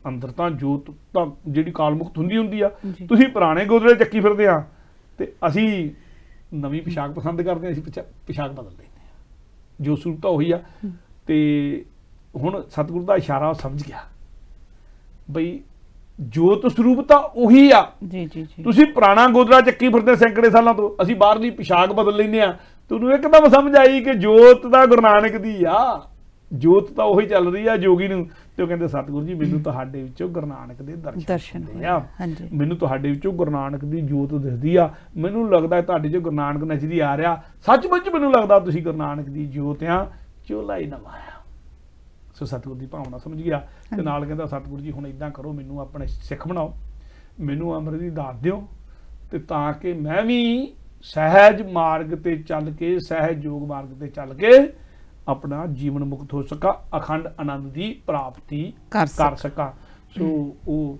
ਅੰਦਰ ਤਾਂ ਜੋਤ ਤਾਂ ਜਿਹੜੀ ਕਾਲਮੁਖਤ ਹੁੰਦੀ ਹੁੰਦੀ ਆ ਤੁਸੀਂ ਪੁਰਾਣੇ ਗੋਦੜੇ ਚੱਕੀ ਫਿਰਦੇ ਆ ਤੇ ਅਸੀਂ ਨਵੀਂ ਪਿਸ਼ਾਕ ਪਸੰਦ ਕਰਦੇ ਆ ਅਸੀਂ ਪਿਸ਼ਾਕ ਬਦਲ ਲੈਂਦੇ ਆ ਜੋ ਸੂਰਤ ਤਾਂ ਉਹੀ ਆ ਤੇ ਹੁਣ ਸਤਿਗੁਰ ਦਾ ਇਸ਼ਾਰਾ ਸਮਝ ਗਿਆ ਬਈ ਜੋਤ ਸਰੂਪ ਤਾਂ ਉਹੀ ਆ ਜੀ ਜੀ ਜੀ ਤੁਸੀਂ ਪੁਰਾਣਾ ਗੋਦੜਾ ਚੱਕੀ ਫਿਰਦੇ ਸੈਂਕੜੇ ਸਾਲਾਂ ਤੋਂ ਅਸੀਂ ਬਾਹਰਲੀ ਪਿਸ਼ਾਕ ਬਦਲ ਲੈਨੇ ਆ ਤੁਹਾਨੂੰ ਇੱਕਦਮ ਸਮਝ ਆਈ ਕਿ ਜੋਤ ਦਾ ਗੁਰਨਾਨਕ ਦੀ ਆ ਜੋਤ ਤਾਂ ਉਹੀ ਚੱਲ ਰਹੀ ਆ ਜੋਗੀ ਨੂੰ ਤੇ ਉਹ ਕਹਿੰਦੇ ਸਤਿਗੁਰੂ ਜੀ ਮੈਨੂੰ ਤੁਹਾਡੇ ਵਿੱਚੋਂ ਗੁਰੂ ਨਾਨਕ ਦੇ ਦਰਸ਼ਨ ਹੋਏ ਆ ਮੈਨੂੰ ਤੁਹਾਡੇ ਵਿੱਚੋਂ ਗੁਰੂ ਨਾਨਕ ਦੀ ਜੋਤ ਦਿਸਦੀ ਆ ਮੈਨੂੰ ਲੱਗਦਾ ਤੁਹਾਡੇ ਜੋ ਗੁਰੂ ਨਾਨਕ ਨਜ਼ਰੀ ਆ ਰਿਹਾ ਸੱਚਮੁੱਚ ਮੈਨੂੰ ਲੱਗਦਾ ਤੁਸੀਂ ਗੁਰੂ ਨਾਨਕ ਦੀ ਜੋਤ ਆ ਚੋਲਾ ਹੀ ਨਵਾਇਆ ਸੋ ਸਤਿਗੁਰੂ ਦੀ ਭਾਵਨਾ ਸਮਝ ਗਿਆ ਤੇ ਨਾਲ ਕਹਿੰਦਾ ਸਤਿਗੁਰੂ ਜੀ ਹੁਣ ਇਦਾਂ ਕਰੋ ਮੈਨੂੰ ਆਪਣੇ ਸਿੱਖ ਬਣਾਓ ਮੈਨੂੰ ਅੰਮ੍ਰਿਤ ਦੀ ਦਾਤ ਦਿਓ ਤੇ ਤਾਂ ਕਿ ਮੈਂ ਵੀ ਸਹਿਜ ਮਾਰਗ ਤੇ ਚੱਲ ਕੇ ਸਹਿਜ ਯੋਗ ਮਾਰਗ ਤੇ ਚੱਲ ਕੇ ਆਪਣਾ ਜੀਵਨ ਮੁਕਤ ਹੋ ਸਕਾ ਅਖੰਡ ਆਨੰਦ ਦੀ ਪ੍ਰਾਪਤੀ ਕਰ ਸਕਾ ਸੋ ਉਹ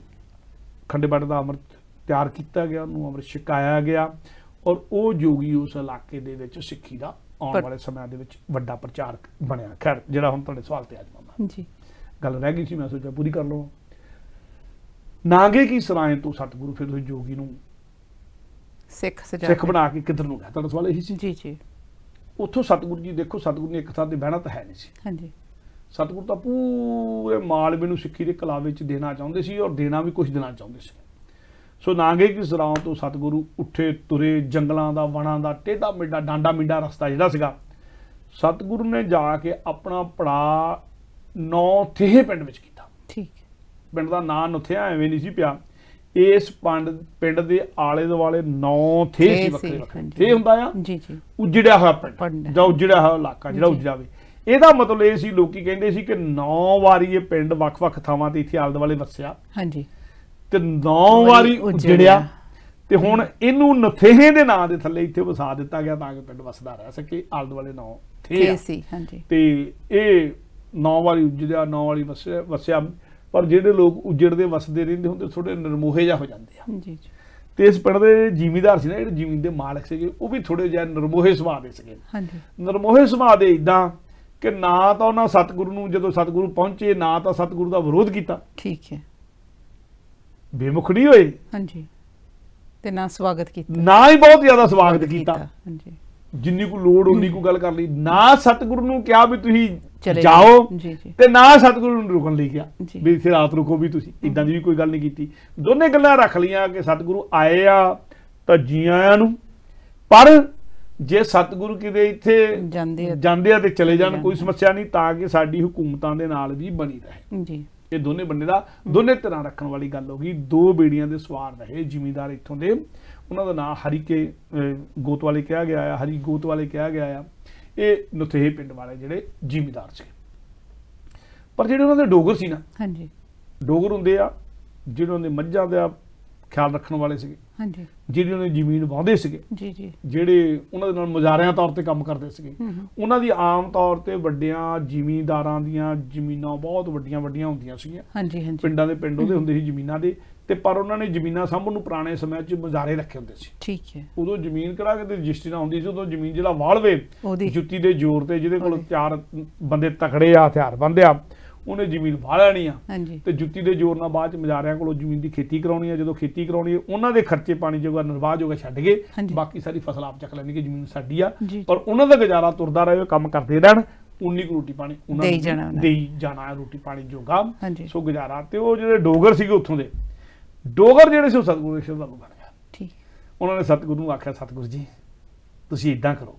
ਖੰਡੇਬੜ ਦਾ ਅੰਮ੍ਰਿਤ ਤਿਆਰ ਕੀਤਾ ਗਿਆ ਉਹਨੂੰ ਅੰਮ੍ਰਿਤ ਛਕਾਇਆ ਗਿਆ ਔਰ ਉਹ ਜੋਗੀ ਉਸ ਇਲਾਕੇ ਦੇ ਵਿੱਚ ਸਿੱਖੀ ਦਾ ਆਉਣ ਵਾਲੇ ਸਮਿਆਂ ਦੇ ਵਿੱਚ ਵੱਡਾ ਪ੍ਰਚਾਰਕ ਬਣਿਆ ਖੈਰ ਜਿਹੜਾ ਹੁਣ ਤੁਹਾਡੇ ਸਵਾਲ ਤੇ ਆ ਜਾਵਾਂਗਾ ਜੀ ਗੱਲ ਰਹਿ ਗਈ ਸੀ ਮੈਂ ਸੋਚਿਆ ਪੂਰੀ ਕਰ ਲਵਾਂ ਨਾਗੇ ਕੀ ਸਰਾਏ ਤੋਂ ਸਤਿਗੁਰੂ ਫਿਰ ਉਹ ਜੋਗੀ ਨੂੰ ਸਿੱਖ ਸਜਾ ਸਿੱਖ ਬਣਾ ਕੇ ਕਿੱਧਰ ਨੂੰ ਗਿਆ ਤੁਹਾਡਾ ਸਵਾਲ ਇਹੀ ਸੀ ਜੀ ਜੀ ਉੱਥੋਂ ਸਤਿਗੁਰੂ ਜੀ ਦੇਖੋ ਸਤਿਗੁਰੂ ਨੇ ਇੱਕ ਥਾਂ ਤੇ ਬਹਿਣਾ ਤਾਂ ਹੈ ਨਹੀਂ ਸੀ ਹਾਂਜੀ ਸਤਿਗੁਰੂ ਤਾਂ ਪੂਰੇ ਮਾਲਵੇ ਨੂੰ ਸਿੱਖੀ ਦੇ ਕਲਾਵੇ ਵਿੱਚ ਦੇਣਾ ਚਾਹੁੰਦੇ ਸੀ ਔਰ ਦੇਣਾ ਵੀ ਕੁਝ ਦੇਣਾ ਚਾਹੁੰਦੇ ਸੀ ਸੋ ਨਾਂਗੇ ਕੀ ਸਰਾਉਂ ਤੋਂ ਸਤਿਗੁਰੂ ਉੱਠੇ ਤੁਰੇ ਜੰਗਲਾਂ ਦਾ ਵਣਾਂ ਦਾ ਟੇਡਾ ਮਿੱਡਾ ਡਾਂਡਾ ਮਿੱਡਾ ਰਸਤਾ ਜਿਹੜਾ ਸੀਗਾ ਸਤਿਗੁਰੂ ਨੇ ਜਾ ਕੇ ਆਪਣਾ ਪੜਾ ਨੌ ਥੇਹੇ ਪਿੰਡ ਵਿੱਚ ਕੀਤਾ ਠੀਕ ਪਿੰਡ ਦਾ ਨਾਂ ਨੁਥਿਆ ਐਵੇਂ ਨਹੀਂ ਸੀ ਪਿਆ ਇਸ ਪੰਡ ਪਿੰਡ ਦੇ ਆਲੇ ਦੁਆਲੇ 9 ਥੇ ਸੀ ਵੱਖਰੇ ਵੱਖਰੇ ਥੇ ਹੁੰਦਾ ਆ ਜੀ ਜੀ ਉਜੜਿਆ ਹੋਇਆ ਪਿੰਡ ਜਾਂ ਉਜੜਿਆ ਹੋਇਆ ਇਲਾਕਾ ਜਿਹੜਾ ਉਜੜਾ ਵੇ ਇਹਦਾ ਮਤਲਬ ਇਹ ਸੀ ਲੋਕੀ ਕਹਿੰਦੇ ਸੀ ਕਿ 9 ਵਾਰੀ ਇਹ ਪਿੰਡ ਵੱਖ-ਵੱਖ ਥਾਵਾਂ ਤੇ ਇੱਥੇ ਆਲੇ ਦੁਆਲੇ ਵਸਿਆ ਹਾਂਜੀ ਤੇ 9 ਵਾਰੀ ਉਜੜਿਆ ਤੇ ਹੁਣ ਇਹਨੂੰ ਨਥੇਹੇ ਦੇ ਨਾਂ ਦੇ ਥੱਲੇ ਇੱਥੇ ਵਸਾ ਦਿੱਤਾ ਗਿਆ ਤਾਂ ਕਿ ਪਿੰਡ ਵਸਦਾ ਰਹਿ ਸਕੇ ਆਲੇ ਦੁਆਲੇ ਨੌ ਥੇ ਸੀ ਹਾਂਜੀ ਤੇ ਇਹ 9 ਵਾਰੀ ਉਜੜਿਆ 9 ਵਾਰੀ ਵਸਿਆ ਪਰ ਜਿਹੜੇ ਲੋਕ ਉਜੜਦੇ ਵਸਦੇ ਰਹਿੰਦੇ ਹੁੰਦੇ ਥੋੜੇ ਨਰਮੋਹੇ ਜਾ ਹੋ ਜਾਂਦੇ ਆ ਜੀ ਜੀ ਤੇ ਇਸ ਪਿੰਡ ਦੇ ਜ਼ਿਮੀਦਾਰ ਸੀ ਨਾ ਜਿਹੜੇ ਜ਼ਮੀਨ ਦੇ ਮਾਲਕ ਸੀਗੇ ਉਹ ਵੀ ਥੋੜੇ ਜਿਹਾ ਨਰਮੋਹੇ ਸੁਭਾਅ ਦੇ ਸੀਗੇ ਹਾਂਜੀ ਨਰਮੋਹੇ ਸੁਭਾਅ ਦੇ ਇਦਾਂ ਕਿ ਨਾ ਤਾਂ ਉਹਨਾਂ ਸਤਿਗੁਰੂ ਨੂੰ ਜਦੋਂ ਸਤਿਗੁਰੂ ਪਹੁੰਚੇ ਨਾ ਤਾਂ ਸਤਿਗੁਰੂ ਦਾ ਵਿਰੋਧ ਕੀਤਾ ਠੀਕ ਹੈ ਬੇਮੁਖ ਨਹੀਂ ਹੋਏ ਹਾਂਜੀ ਤੇ ਨਾ ਸਵਾਗਤ ਕੀਤਾ ਨਾ ਹੀ ਬਹੁਤ ਜ਼ਿਆਦਾ ਸਵਾਗਤ ਕੀਤਾ ਹਾਂਜੀ ਜਿੰਨੀ ਕੋ ਲੋੜ ਉਨੀ ਕੋ ਗੱਲ ਕਰ ਲਈ ਨਾ ਸਤਿਗੁਰੂ ਨੂੰ ਕਿਹਾ ਵੀ ਤੁਸੀਂ ਜਾਓ ਤੇ ਨਾ ਸਤਿਗੁਰੂ ਨੂੰ ਰੁਕਣ ਲਈ ਕਿਹਾ ਵੀ ਇੱਥੇ ਰਾਤ ਰੁਕੋ ਵੀ ਤੁਸੀਂ ਇਦਾਂ ਦੀ ਵੀ ਕੋਈ ਗੱਲ ਨਹੀਂ ਕੀਤੀ ਦੋਨੇ ਗੱਲਾਂ ਰੱਖ ਲਈਆਂ ਕਿ ਸਤਿਗੁਰੂ ਆਏ ਆ ਤਾਂ ਜੀ ਆਇਆਂ ਨੂੰ ਪਰ ਜੇ ਸਤਿਗੁਰੂ ਕਿਤੇ ਇੱਥੇ ਜਾਂਦੇ ਆ ਤੇ ਚਲੇ ਜਾਣ ਕੋਈ ਸਮੱਸਿਆ ਨਹੀਂ ਤਾਂ ਕਿ ਸਾਡੀ ਹਕੂਮਤਾਂ ਦੇ ਨਾਲ ਵੀ ਬਣੀ ਰਹੇ ਜੀ ਇਹ ਦੋਨੇ ਬੰਦੇ ਦਾ ਦੋਨੇ ਤਰ੍ਹਾਂ ਰੱਖਣ ਵਾਲੀ ਗੱਲ ਹੋ ਗਈ ਦੋ ਬੀੜੀਆਂ ਦੇ ਸਵਾਰ ਰਹੇ ਜ਼ਿਮੀਦਾਰ ਇੱਥੋਂ ਦੇ ਉਹਨਾਂ ਦਾ ਨਾਂ ਹਰੀਕੇ ਗੋਤ ਵਾਲੇ ਕਿਹਾ ਗਿਆ ਆ ਹਰੀ ਗੋਤ ਵਾਲੇ ਕਿਹਾ ਗਿਆ ਆ ਇਹ ਨੁਥੇਹ ਪਿੰਡ ਵਾਲੇ ਜਿਹੜੇ ਜ਼ਿਮੀਦਾਰ ਸੀ ਪਰ ਜਿਹੜੇ ਉਹਨਾਂ ਦੇ ਡੋਗਰ ਸੀ ਨਾ ਹਾਂਜੀ ਡੋਗਰ ਹੁੰਦੇ ਆ ਜਿਹੜੋਂ ਦੇ ਮੱਝਾਂ ਦਾ ਖਿਆਲ ਰੱਖਣ ਵਾਲੇ ਸੀਗੇ ਹਾਂਜੀ ਜਿਹੜੇ ਉਹਨਾਂ ਦੀ ਜ਼ਮੀਨ ਵਾਹਦੇ ਸੀਗੇ ਜੀ ਜੀ ਜਿਹੜੇ ਉਹਨਾਂ ਦੇ ਨਾਲ ਮੁਜ਼ਾਰਿਆਂ ਤੌਰ ਤੇ ਕੰਮ ਕਰਦੇ ਸੀਗੇ ਉਹਨਾਂ ਦੀ ਆਮ ਤੌਰ ਤੇ ਵੱਡਿਆਂ ਜ਼ਿਮੀਂਦਾਰਾਂ ਦੀਆਂ ਜ਼ਮੀਨਾਂ ਬਹੁਤ ਵੱਡੀਆਂ ਵੱਡੀਆਂ ਹੁੰਦੀਆਂ ਸੀਗੀਆਂ ਹਾਂਜੀ ਹਾਂਜੀ ਪਿੰਡਾਂ ਦੇ ਪਿੰਡ ਉਹਦੇ ਹੁੰਦੇ ਸੀ ਜ਼ਮੀਨਾਂ ਦੇ ਤੇ ਪਰ ਉਹਨਾਂ ਨੇ ਜ਼ਮੀਨਾਂ ਸਾਂਭਣ ਨੂੰ ਪੁਰਾਣੇ ਸਮੇਂ 'ਚ ਮਜ਼ਾਰੇ ਰੱਖੇ ਹੁੰਦੇ ਸੀ ਠੀਕ ਹੈ ਉਦੋਂ ਜ਼ਮੀਨ ਕਿਹੜਾ ਕਿਤੇ ਰਜਿਸਟਰੀ ਨਾ ਹੁੰਦੀ ਸੀ ਉਦੋਂ ਜ਼ਮੀਨ ਜਿਹੜਾ ਵਾਲਵੇ ਜੁੱਤੀ ਦੇ ਜ਼ੋਰ ਤੇ ਜਿਹਦੇ ਕੋਲ ਚਾਰ ਬੰਦੇ ਤਕੜੇ ਆ ਹਥਿਆਰ ਬੰਦੇ ਆ ਉਹਨੇ ਜ਼ਮੀਨ ਵਾਲ ਲੈਣੀ ਆ ਤੇ ਜੁੱਤੀ ਦੇ ਜ਼ੋਰ ਨਾਲ ਬਾਅਦ ਚ ਮਜ਼ਾਰਿਆਂ ਕੋਲੋਂ ਜ਼ਮੀਨ ਦੀ ਖੇਤੀ ਕਰਾਉਣੀ ਆ ਜਦੋਂ ਖੇਤੀ ਕਰਾਉਣੀ ਆ ਉਹਨਾਂ ਦੇ ਖਰਚੇ ਪਾਣੀ ਜੋਗਾ ਨਿਰਵਾਹ ਜੋਗਾ ਛੱਡ ਗਏ ਬਾਕੀ ਸਾਰੀ ਫਸਲ ਆਪ ਚੱਕ ਲੈਣੀ ਕਿ ਜ਼ਮੀਨ ਸਾਡੀ ਆ ਪਰ ਉਹਨਾਂ ਦਾ ਗੁਜ਼ਾਰਾ ਤੁਰਦਾ ਰਹੇ ਕੰਮ ਕਰਦੇ ਰਹਿਣ ਉਨੀ ਕੁ ਰੋਟੀ ਪਾਣੀ ਉਹਨਾਂ ਨੂੰ ਜਾਣਾ ਰੋਟੀ ਪਾਣੀ ਜੋਗਾ ਸੋ ਗੁਜ਼ਾਰਾ ਤੇ ਉਹ ਜਿਹੜੇ ਡੋਗਰ ਸੀਗੇ ਉੱਥੋਂ ਦੇ ਡੋਗਰ ਜਿਹੜੇ ਸੀ ਉਹ ਸਤਗੁਰੂ ਦੇ ਸ਼ਰਧਾਲੂ ਬਣ ਗਏ ਠੀਕ ਉਹਨਾਂ ਨੇ ਸਤਗੁਰੂ ਨੂੰ ਆਖਿਆ ਸਤਗੁਰੂ ਜੀ ਤੁਸੀਂ ਇਦਾਂ ਕਰੋ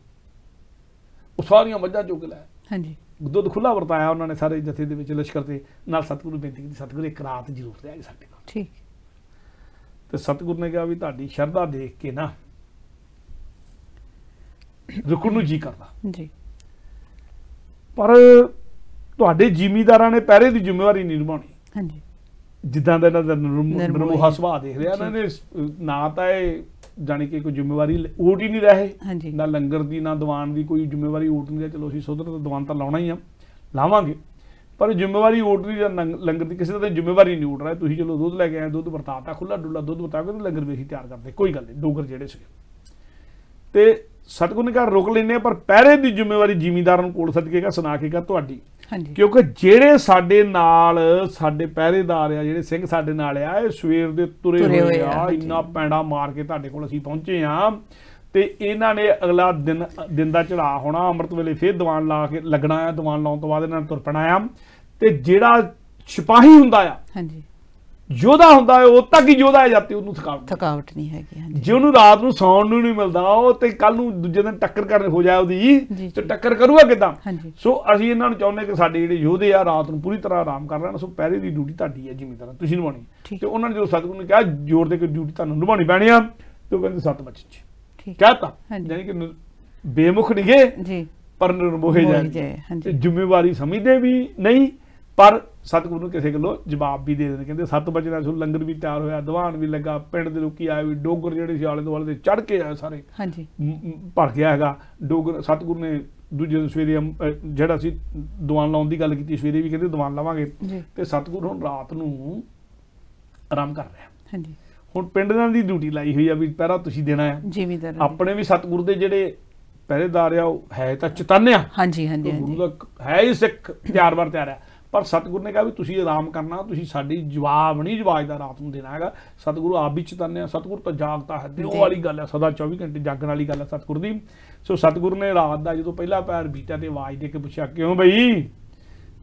ਉਹ ਸਾਰੀਆਂ ਮੱਝਾਂ ਚੁੱਕ ਲੈ ਹਾਂਜੀ ਦੁੱਧ ਖੁੱਲਾ ਵਰਤਾਇਆ ਉਹਨਾਂ ਨੇ ਸਾਰੇ ਜਥੇ ਦੇ ਵਿੱਚ ਲਸ਼ਕਰ ਤੇ ਨਾਲ ਸਤਗੁਰੂ ਬੇਨਤੀ ਕੀਤੀ ਸਤਗੁਰੂ ਇੱਕ ਰਾਤ ਜ਼ਰੂਰ ਰਹਿ ਗਏ ਸਾਡੇ ਕੋਲ ਠੀਕ ਤੇ ਸਤਗੁਰੂ ਨੇ ਕਿਹਾ ਵੀ ਤੁਹਾਡੀ ਸ਼ਰਧਾ ਦੇਖ ਕੇ ਨਾ ਰੁਕਣ ਨੂੰ ਜੀ ਕਰਦਾ ਜੀ ਪਰ ਤੁਹਾਡੇ ਜ਼ਿਮੀਦਾਰਾਂ ਨੇ ਪਹਿਰੇ ਦੀ ਜ਼ਿੰਮੇਵਾਰੀ ਨਹੀਂ ਨਿਭਾਉਣੀ ਹਾਂਜੀ ਜਿੱਦਾਂ ਦਾ ਇਹਨਾਂ ਦਾ ਨਰਮੂਹਾ ਸੁਭਾਅ ਦੇਖ ਰਿਹਾ ਇਹਨਾਂ ਨੇ ਨਾ ਤਾਂ ਇਹ ਜਾਨੀ ਕਿ ਕੋਈ ਜ਼ਿੰਮੇਵਾਰੀ ਓਟ ਹੀ ਨਹੀਂ ਰਹੇ ਨਾ ਲੰਗਰ ਦੀ ਨਾ ਦੀਵਾਨ ਦੀ ਕੋਈ ਜ਼ਿੰਮੇਵਾਰੀ ਓਟ ਨਹੀਂ ਰਹੇ ਚਲੋ ਅਸੀਂ ਸੁਧਰ ਤਾਂ ਦੀਵਾਨ ਤਾਂ ਲਾਉਣਾ ਹੀ ਆ ਲਾਵਾਂਗੇ ਪਰ ਜ਼ਿੰਮੇਵਾਰੀ ਓਟ ਦੀ ਜਾਂ ਲੰਗਰ ਦੀ ਕਿਸੇ ਦਾ ਜ਼ਿੰਮੇਵਾਰੀ ਨਹੀਂ ਓਟ ਰਹੇ ਤੁਸੀਂ ਚਲੋ ਦੁੱਧ ਲੈ ਕੇ ਆਏ ਦੁੱਧ ਵਰਤਾਤਾ ਖੁੱਲਾ ਡੁੱਲਾ ਦੁੱਧ ਵਰਤਾਓਗੇ ਤਾਂ ਲੰਗਰ ਵੀ ਅਸੀਂ ਤਿਆਰ ਕਰਦੇ ਕੋਈ ਗੱਲ ਨਹੀਂ ਡੋਗਰ ਜਿਹੜੇ ਸੀ ਤੇ ਨੇ ਘਰ ਰੋਕ ਲੈਨੇ ਪਰ ਪਹਿਰੇ ਦੀ ਜ਼ਿੰਮੇਵਾਰੀ ਜ਼ਿਮੀਦਾਰਾਂ ਨੂੰ ਕੋਲ ਸਦਕੇਗਾ ਸੁਣਾ ਕੇਗਾ ਤੁਹਾਡੀ ਹਾਂਜੀ ਕਿਉਂਕਿ ਜਿਹੜੇ ਸਾਡੇ ਨਾਲ ਸਾਡੇ ਪਹਿਰੇਦਾਰ ਆ ਜਿਹੜੇ ਸਿੰਘ ਸਾਡੇ ਨਾਲ ਆ ਇਹ ਸਵੇਰ ਦੇ ਤੁਰੇ ਹੋਏ ਆ ਇੰਨਾ ਪੈਂਡਾ ਮਾਰ ਕੇ ਤੁਹਾਡੇ ਕੋਲ ਅਸੀਂ ਪਹੁੰਚੇ ਆ ਤੇ ਇਹਨਾਂ ਨੇ ਅਗਲਾ ਦਿਨ ਦਿਨ ਦਾ ਚੜਾ ਹੋਣਾ ਅੰਮ੍ਰਿਤ ਵੇਲੇ ਫੇਰ ਦੀਵਾਨ ਲਾ ਕੇ ਲੱਗਣਾ ਆ ਦੀਵਾਨ ਲਾਉਣ ਤੋਂ ਬਾਅਦ ਇਹਨਾਂ ਨੇ ਤੁਰ ਪਣਾ ਆ ਤੇ ਜਿਹੜਾ ਸਿਪਾਹੀ ਹੁੰਦਾ ਆ ਹਾਂਜੀ ਯੋਧਾ ਹੁੰਦਾ ਹੈ ਉਹ ਤੱਕ ਕੀ ਯੋਧਾ ਹੈ ਜਾਂਦੀ ਉਹਨੂੰ ਥਕਾਵਟ ਥਕਾਵਟ ਨਹੀਂ ਹੈਗੀ ਹਾਂਜੀ ਜੇ ਉਹਨੂੰ ਰਾਤ ਨੂੰ ਸੌਣ ਨੂੰ ਨਹੀਂ ਮਿਲਦਾ ਉਹ ਤੇ ਕੱਲ ਨੂੰ ਦੂਜੇ ਦਿਨ ਟੱਕਰ ਕਰਨ ਹੋ ਜਾਏ ਉਹਦੀ ਤੇ ਟੱਕਰ ਕਰੂਗਾ ਕਿਦਾਂ ਸੋ ਅਸੀਂ ਇਹਨਾਂ ਨੂੰ ਚਾਹੁੰਦੇ ਕਿ ਸਾਡੇ ਜਿਹੜੇ ਯੋਧੇ ਆ ਰਾਤ ਨੂੰ ਪੂਰੀ ਤਰ੍ਹਾਂ ਆਰਾਮ ਕਰ ਲੈਣ ਸੋ ਪਹਿਰੇ ਦੀ ਡਿਊਟੀ ਤੁਹਾਡੀ ਹੈ ਜਿਵੇਂ ਤਰ੍ਹਾਂ ਤੁਸੀਂ ਨਿਭਾਉਣੀ ਤੇ ਉਹਨਾਂ ਨੇ ਜਦੋਂ ਸਤਿਗੁਰੂ ਨੇ ਕਿਹਾ ਜ਼ੋਰ ਦੇ ਕੇ ਡਿਊਟੀ ਤੁਹਾਨੂੰ ਨਿਭਾਉਣੀ ਪੈਣੀ ਆ ਤੇ ਉਹ ਕਹਿੰਦੇ ਸੱਤ ਵਜੇ ਜੀ ਠੀਕ ਕਹਤਾ ਯਾਨੀ ਕਿ ਬੇਮੁਖ ਨਹੀਂ ਗਏ ਜੀ ਪਰ ਨਿਰਮੋਹੇ ਜਾਏ ਜ਼ਿੰਮੇਵਾਰੀ ਸਮਝਦੇ ਵੀ ਨਹੀਂ ਪਰ ਸਤਿਗੁਰੂ ਨੂੰ ਕਿਸੇ ਕੋਲੋਂ ਜਵਾਬ ਵੀ ਦੇ ਦੇਣ ਕਹਿੰਦੇ ਸੱਤ ਵਜੇ ਦਾ ਲੰਗਰ ਵੀ ਤਿਆਰ ਹੋਇਆ ਦੀਵਾਨ ਵੀ ਲੱਗਾ ਪਿੰਡ ਦੇ ਲੋਕੀ ਆਏ ਵੀ ਡੋਗਰ ਜਿਹੜੇ ਸੀ ਆਲੇ ਦੁਆਲੇ ਦੇ ਚੜ ਕੇ ਆਏ ਸਾਰੇ ਹਾਂਜੀ ਭਰ ਗਿਆ ਹੈਗਾ ਡੋਗਰ ਸਤਿਗੁਰੂ ਨੇ ਦੂਜੇ ਦਿਨ ਸਵੇਰੇ ਜਿਹੜਾ ਸੀ ਦੀਵਾਨ ਲਾਉਣ ਦੀ ਗੱਲ ਕੀਤੀ ਸਵੇਰੇ ਵੀ ਕਹਿੰਦੇ ਦੀਵਾਨ ਲਾਵਾਂਗੇ ਤੇ ਸਤਿਗੁਰੂ ਹੁਣ ਰਾਤ ਨੂੰ ਆਰਾਮ ਕਰ ਰਿਹਾ ਹਾਂਜੀ ਹੁਣ ਪਿੰਡ ਨਾਲ ਦੀ ਡਿਊਟੀ ਲਾਈ ਹੋਈ ਆ ਵੀ ਪਹਿਰਾ ਤੁਸੀਂ ਦੇਣਾ ਹੈ ਜਿਮੀਦਾਰ ਆਪਣੇ ਵੀ ਸਤਿਗੁਰੂ ਦੇ ਜਿਹੜੇ ਪਹਿਰੇਦਾਰ ਆ ਉਹ ਹੈ ਤਾਂ ਚਤਨਿਆ ਹਾਂਜੀ ਹਾਂਜੀ ਹਾਂਜੀ ਹਾਂਜੀ ਹੈ ਹੀ ਸਿੱਖ ਤਿਆਰ ਵਰ ਤਿਆਰ ਆ ਪਰ ਸਤਿਗੁਰ ਨੇ ਕਿਹਾ ਵੀ ਤੁਸੀਂ ਆਰਾਮ ਕਰਨਾ ਤੁਸੀਂ ਸਾਡੀ ਜਵਾਬ ਨਹੀਂ ਜਵਾਜ ਦਾ ਰਾਤ ਨੂੰ ਦੇਣਾ ਹੈਗਾ ਸਤਿਗੁਰੂ ਆਪ ਵੀ ਚਤੰਨਿਆ ਸਤਿਗੁਰ ਤਾਂ ਜਾਗਦਾ ਹੈ ਤੇ ਉਹ ਵਾਲੀ ਗੱਲ ਹੈ ਸਦਾ 24 ਘੰਟੇ ਜਾਗਣ ਵਾਲੀ ਗੱਲ ਹੈ ਸਤਿਗੁਰ ਦੀ ਸੋ ਸਤਿਗੁਰ ਨੇ ਰਾਤ ਦਾ ਜਦੋਂ ਪਹਿਲਾ ਪੈਰ ਬੀਟਾ ਤੇ ਆਵਾਜ਼ ਦੇ ਕੇ ਪੁੱਛਿਆ ਕਿਉਂ ਬਈ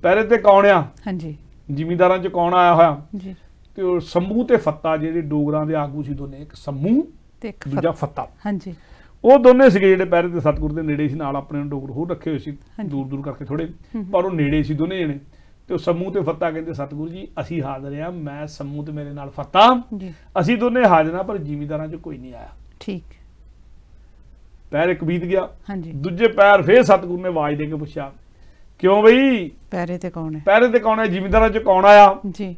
ਪਹਿਰੇ ਤੇ ਕੌਣ ਆ ਹਾਂਜੀ ਜ਼ਿਮੀਦਾਰਾਂ ਚ ਕੌਣ ਆਇਆ ਹੋਇਆ ਜੀ ਤੇ ਉਹ ਸੰਮੂ ਤੇ ਫੱਤਾ ਜਿਹੜੇ ਡੋਗਰਾਂ ਦੇ ਆਗੂ ਸੀ ਦੋਨੇ ਇੱਕ ਸੰਮੂ ਤੇ ਇੱਕ ਦੂਜਾ ਫੱਤਾ ਹਾਂਜੀ ਉਹ ਦੋਨੇ ਸੀਗੇ ਜਿਹੜੇ ਪਹਿਰੇ ਤੇ ਸਤਿਗੁਰ ਦੇ ਨੇੜੇ ਸੀ ਨਾਲ ਆਪਣੇ ਡੋਗਰ ਹੋਰ ਰੱਖੇ ਹੋਏ ਸੀ ਦੂਰ ਦੂਰ ਕਰਕੇ ਥੋੜੇ ਪਰ ਉਹ ਨੇੜੇ ਸੀ ਦੋਨੇ ਜਣੇ ਤੇ ਸਮੂਹ ਤੇ ਫੱਤਾ ਕਹਿੰਦੇ ਸਤਿਗੁਰੂ ਜੀ ਅਸੀਂ ਹਾਜ਼ਰ ਆ ਮੈਂ ਸਮੂਹ ਤੇ ਮੇਰੇ ਨਾਲ ਫੱਤਾ ਅਸੀਂ ਦੋਨੇ ਹਾਜ਼ਰ ਆ ਪਰ ਜ਼ਿਮੀਦਾਰਾਂ 'ਚ ਕੋਈ ਨਹੀਂ ਆਇਆ ਠੀਕ ਪੈਰ ਇੱਕ ਬੀਤ ਗਿਆ ਹਾਂਜੀ ਦੂਜੇ ਪੈਰ ਫੇਰ ਸਤਿਗੁਰੂ ਨੇ ਆਵਾਜ਼ ਦੇ ਕੇ ਪੁੱਛਿਆ ਕਿਉਂ ਬਈ ਪੈਰੇ ਤੇ ਕੌਣ ਹੈ ਪੈਰੇ ਤੇ ਕੌਣ ਹੈ ਜ਼ਿਮੀਦਾਰਾਂ 'ਚ ਕੌਣ ਆਇਆ ਜੀ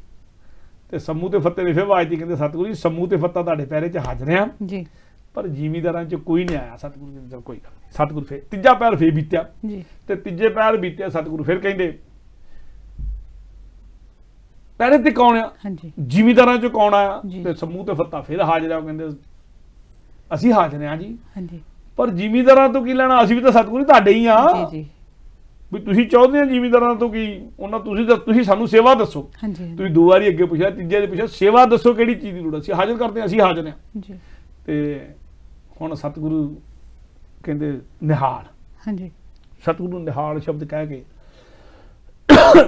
ਤੇ ਸਮੂਹ ਤੇ ਫੱਤੇ ਨੇ ਫੇਰ ਆਵਾਜ਼ ਦੀ ਕਹਿੰਦੇ ਸਤਿਗੁਰੂ ਜੀ ਸਮੂਹ ਤੇ ਫੱਤਾ ਤੁਹਾਡੇ ਪੈਰੇ 'ਚ ਹਾਜ਼ਰ ਆ ਜੀ ਪਰ ਜ਼ਿਮੀਦਾਰਾਂ 'ਚ ਕੋਈ ਨਹੀਂ ਆਇਆ ਸਤਿਗੁਰੂ ਜੀ ਕੋਈ ਸਤਗੁਰੂ ਸਤਿਗੁਰੂ ਫੇਰ ਤੀਜਾ ਪੈਰ ਫੇਰ ਬੀਤਿਆ ਜੀ ਤੇ ਤੀਜੇ ਪੈਰ ਬੀਤਿਆ ਸਤਿਗੁਰੂ ਫੇਰ ਕਹਿੰਦੇ ਪਹਿਰੇ ਤੇ ਕੌਣ ਆ ਹਾਂਜੀ ਜ਼ਿਮੀਦਾਰਾਂ ਚ ਕੌਣ ਆ ਤੇ ਸਮੂਹ ਤੇ ਫੱਤਾ ਫਿਰ ਹਾਜ਼ਰ ਆ ਕਹਿੰਦੇ ਅਸੀਂ ਹਾਜ਼ਰ ਆ ਜੀ ਹਾਂਜੀ ਪਰ ਜ਼ਿਮੀਦਾਰਾਂ ਤੋਂ ਕੀ ਲੈਣਾ ਅਸੀਂ ਵੀ ਤਾਂ ਸਤਗੁਰੂ ਤੁਹਾਡੇ ਹੀ ਆ ਜੀ ਜੀ ਵੀ ਤੁਸੀਂ ਚਾਹੁੰਦੇ ਆ ਜ਼ਿਮੀਦਾਰਾਂ ਤੋਂ ਕੀ ਉਹਨਾਂ ਤੁਸੀਂ ਤਾਂ ਤੁਸੀਂ ਸਾਨੂੰ ਸੇਵਾ ਦੱਸੋ ਹਾਂਜੀ ਤੁਸੀਂ ਦੋ ਵਾਰੀ ਅੱਗੇ ਪੁੱਛਿਆ ਤੀਜੇ ਦੇ ਪੁੱਛਿਆ ਸੇਵਾ ਦੱਸੋ ਕਿਹੜੀ ਚੀਜ਼ ਦੀ ਲੋੜ ਅਸੀਂ ਹਾਜ਼ਰ ਕਰਦੇ ਅਸੀਂ ਹਾਜ਼ਰ ਆ ਜੀ ਤੇ ਹੁਣ ਸਤਗੁਰੂ ਕਹਿੰਦੇ ਨਿਹਾਲ ਹਾਂਜੀ ਸਤਗੁਰੂ ਨਿਹਾਲ ਸ਼ਬਦ ਕਹਿ ਕੇ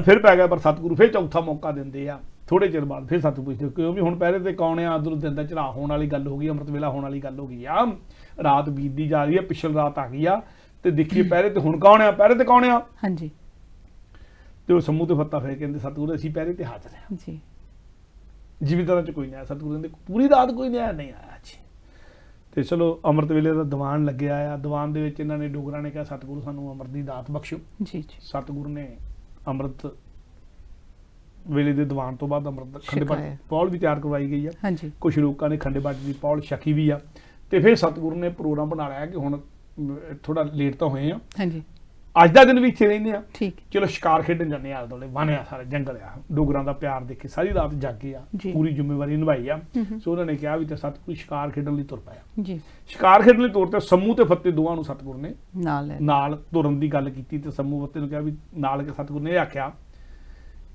ਫਿਰ ਪੈ ਗਿਆ ਪਰ ਸਤਿਗੁਰੂ ਫਿਰ ਚੌਥਾ ਮੌਕਾ ਦਿੰਦੇ ਆ ਥੋੜੇ ਚਿਰ ਬਾਅਦ ਫਿਰ ਸਤਿ ਪੁੱਛਦੇ ਕਿਉਂ ਵੀ ਹੁਣ ਪਹਿਰੇ ਤੇ ਕੌਣ ਆ ਅਦਰ ਦਿਨ ਦਾ ਚੜਾ ਹੋਣ ਵਾਲੀ ਗੱਲ ਹੋ ਗਈ ਅੰਮ੍ਰਿਤ ਵੇਲਾ ਹੋਣ ਵਾਲੀ ਗੱਲ ਹੋ ਗਈ ਆ ਰਾਤ ਬੀਤਦੀ ਜਾ ਰਹੀ ਆ ਪਿਛਲ ਰਾਤ ਆ ਗਈ ਆ ਤੇ ਦੇਖੀਏ ਪਹਿਰੇ ਤੇ ਹੁਣ ਕੌਣ ਆ ਪਹਿਰੇ ਤੇ ਕੌਣ ਆ ਹਾਂਜੀ ਤੇ ਉਹ ਸਮੂਹ ਤੇ ਫੱਤਾ ਫੇਰ ਕਹਿੰਦੇ ਸਤਿਗੁਰੂ ਅਸੀਂ ਪਹਿਰੇ ਤੇ ਹਾਜ਼ਰ ਆ ਜੀ ਜੀਵਿਤਾਂ ਚ ਕੋਈ ਨਹੀਂ ਆ ਸਤਿਗੁਰੂ ਕਹਿੰਦੇ ਪੂਰੀ ਰਾਤ ਕੋਈ ਨਹੀਂ ਆਇਆ ਨਹੀਂ ਆਇਆ ਜੀ ਤੇ ਚਲੋ ਅੰਮ੍ਰਿਤ ਵੇਲੇ ਦਾ ਦੀਵਾਨ ਲੱਗਿਆ ਆ ਦੀਵਾਨ ਦੇ ਵਿੱਚ ਇਹਨਾਂ ਨੇ ਡੋਗਰਾ ਨੇ ਕਿਹਾ ਸਤਿਗੁਰੂ ਸਾਨੂੰ ਅੰਮ੍ਰਿਤ ਦੀ ਦਾਤ ਬਖਸ਼ੋ ਜੀ ਜੀ ਸਤਿਗੁਰੂ ਨੇ ਅੰਮ੍ਰਿਤ ਵੇਲੇ ਦੇ ਦੀਵਾਨ ਤੋਂ ਬਾਅਦ ਅੰਮ੍ਰਿਤ ਖੰਡੇ ਪਾਠ ਪੌਲ ਵੀ ਤਿਆਰ ਕਰਵਾਈ ਗਈ ਆ ਕੁਝ ਲੋਕਾਂ ਨੇ ਖੰਡੇ ਪਾਠ ਦੀ ਪੌਲ ਛਕੀ ਵੀ ਆ ਤੇ ਫਿਰ ਸਤਿਗੁਰੂ ਨੇ ਪ੍ਰੋਗਰਾਮ ਬਣਾ ਲਿਆ ਕਿ ਹੁਣ ਥੋੜਾ ਲੇਟ ਤਾਂ ਹੋਏ ਆ ਹਾਂਜੀ ਅੱਜ ਦਾ ਦਿਨ ਵੀ ਇੱਥੇ ਰਹਿੰਦੇ ਆ ਠੀਕ ਚਲੋ ਸ਼ਿਕਾਰ ਖੇਡਣ ਜਾਂਦੇ ਆ ਦੋਲੇ ਵਾਨਿਆ ਸਾਰੇ ਜੰਗਲ ਆ ਡੋਗਰਾਂ ਦਾ ਪਿਆਰ ਦੇਖੇ ਸਾਰੀ ਰਾਤ ਜਾਗੇ ਆ ਪੂਰੀ ਜ਼ਿੰਮੇਵਾਰੀ ਨਿਭਾਈ ਆ ਸੋ ਉਹਨਾਂ ਨੇ ਕਿਹਾ ਵੀ ਤੇ ਸਤਿਗੁਰੂ ਸ਼ਿਕਾਰ ਖੇਡਣ ਲਈ ਤੁਰ ਪਿਆ ਜੀ ਸ਼ਿਕਾਰ ਖੇਡਣ ਲਈ ਤੁਰ ਤੇ ਸੰਮੂ ਤੇ ਫੱਤੇ ਦੋਵਾਂ ਨੂੰ ਸਤਿਗੁਰ ਨੇ ਨਾਲ ਨਾਲ ਤੁਰਨ ਦੀ ਗੱਲ ਕੀਤੀ ਤੇ ਸੰਮੂ ਫੱਤੇ ਨੂੰ ਕਿਹਾ ਵੀ ਨਾਲ ਕੇ ਸਤਿਗੁਰ ਨੇ ਆਖਿਆ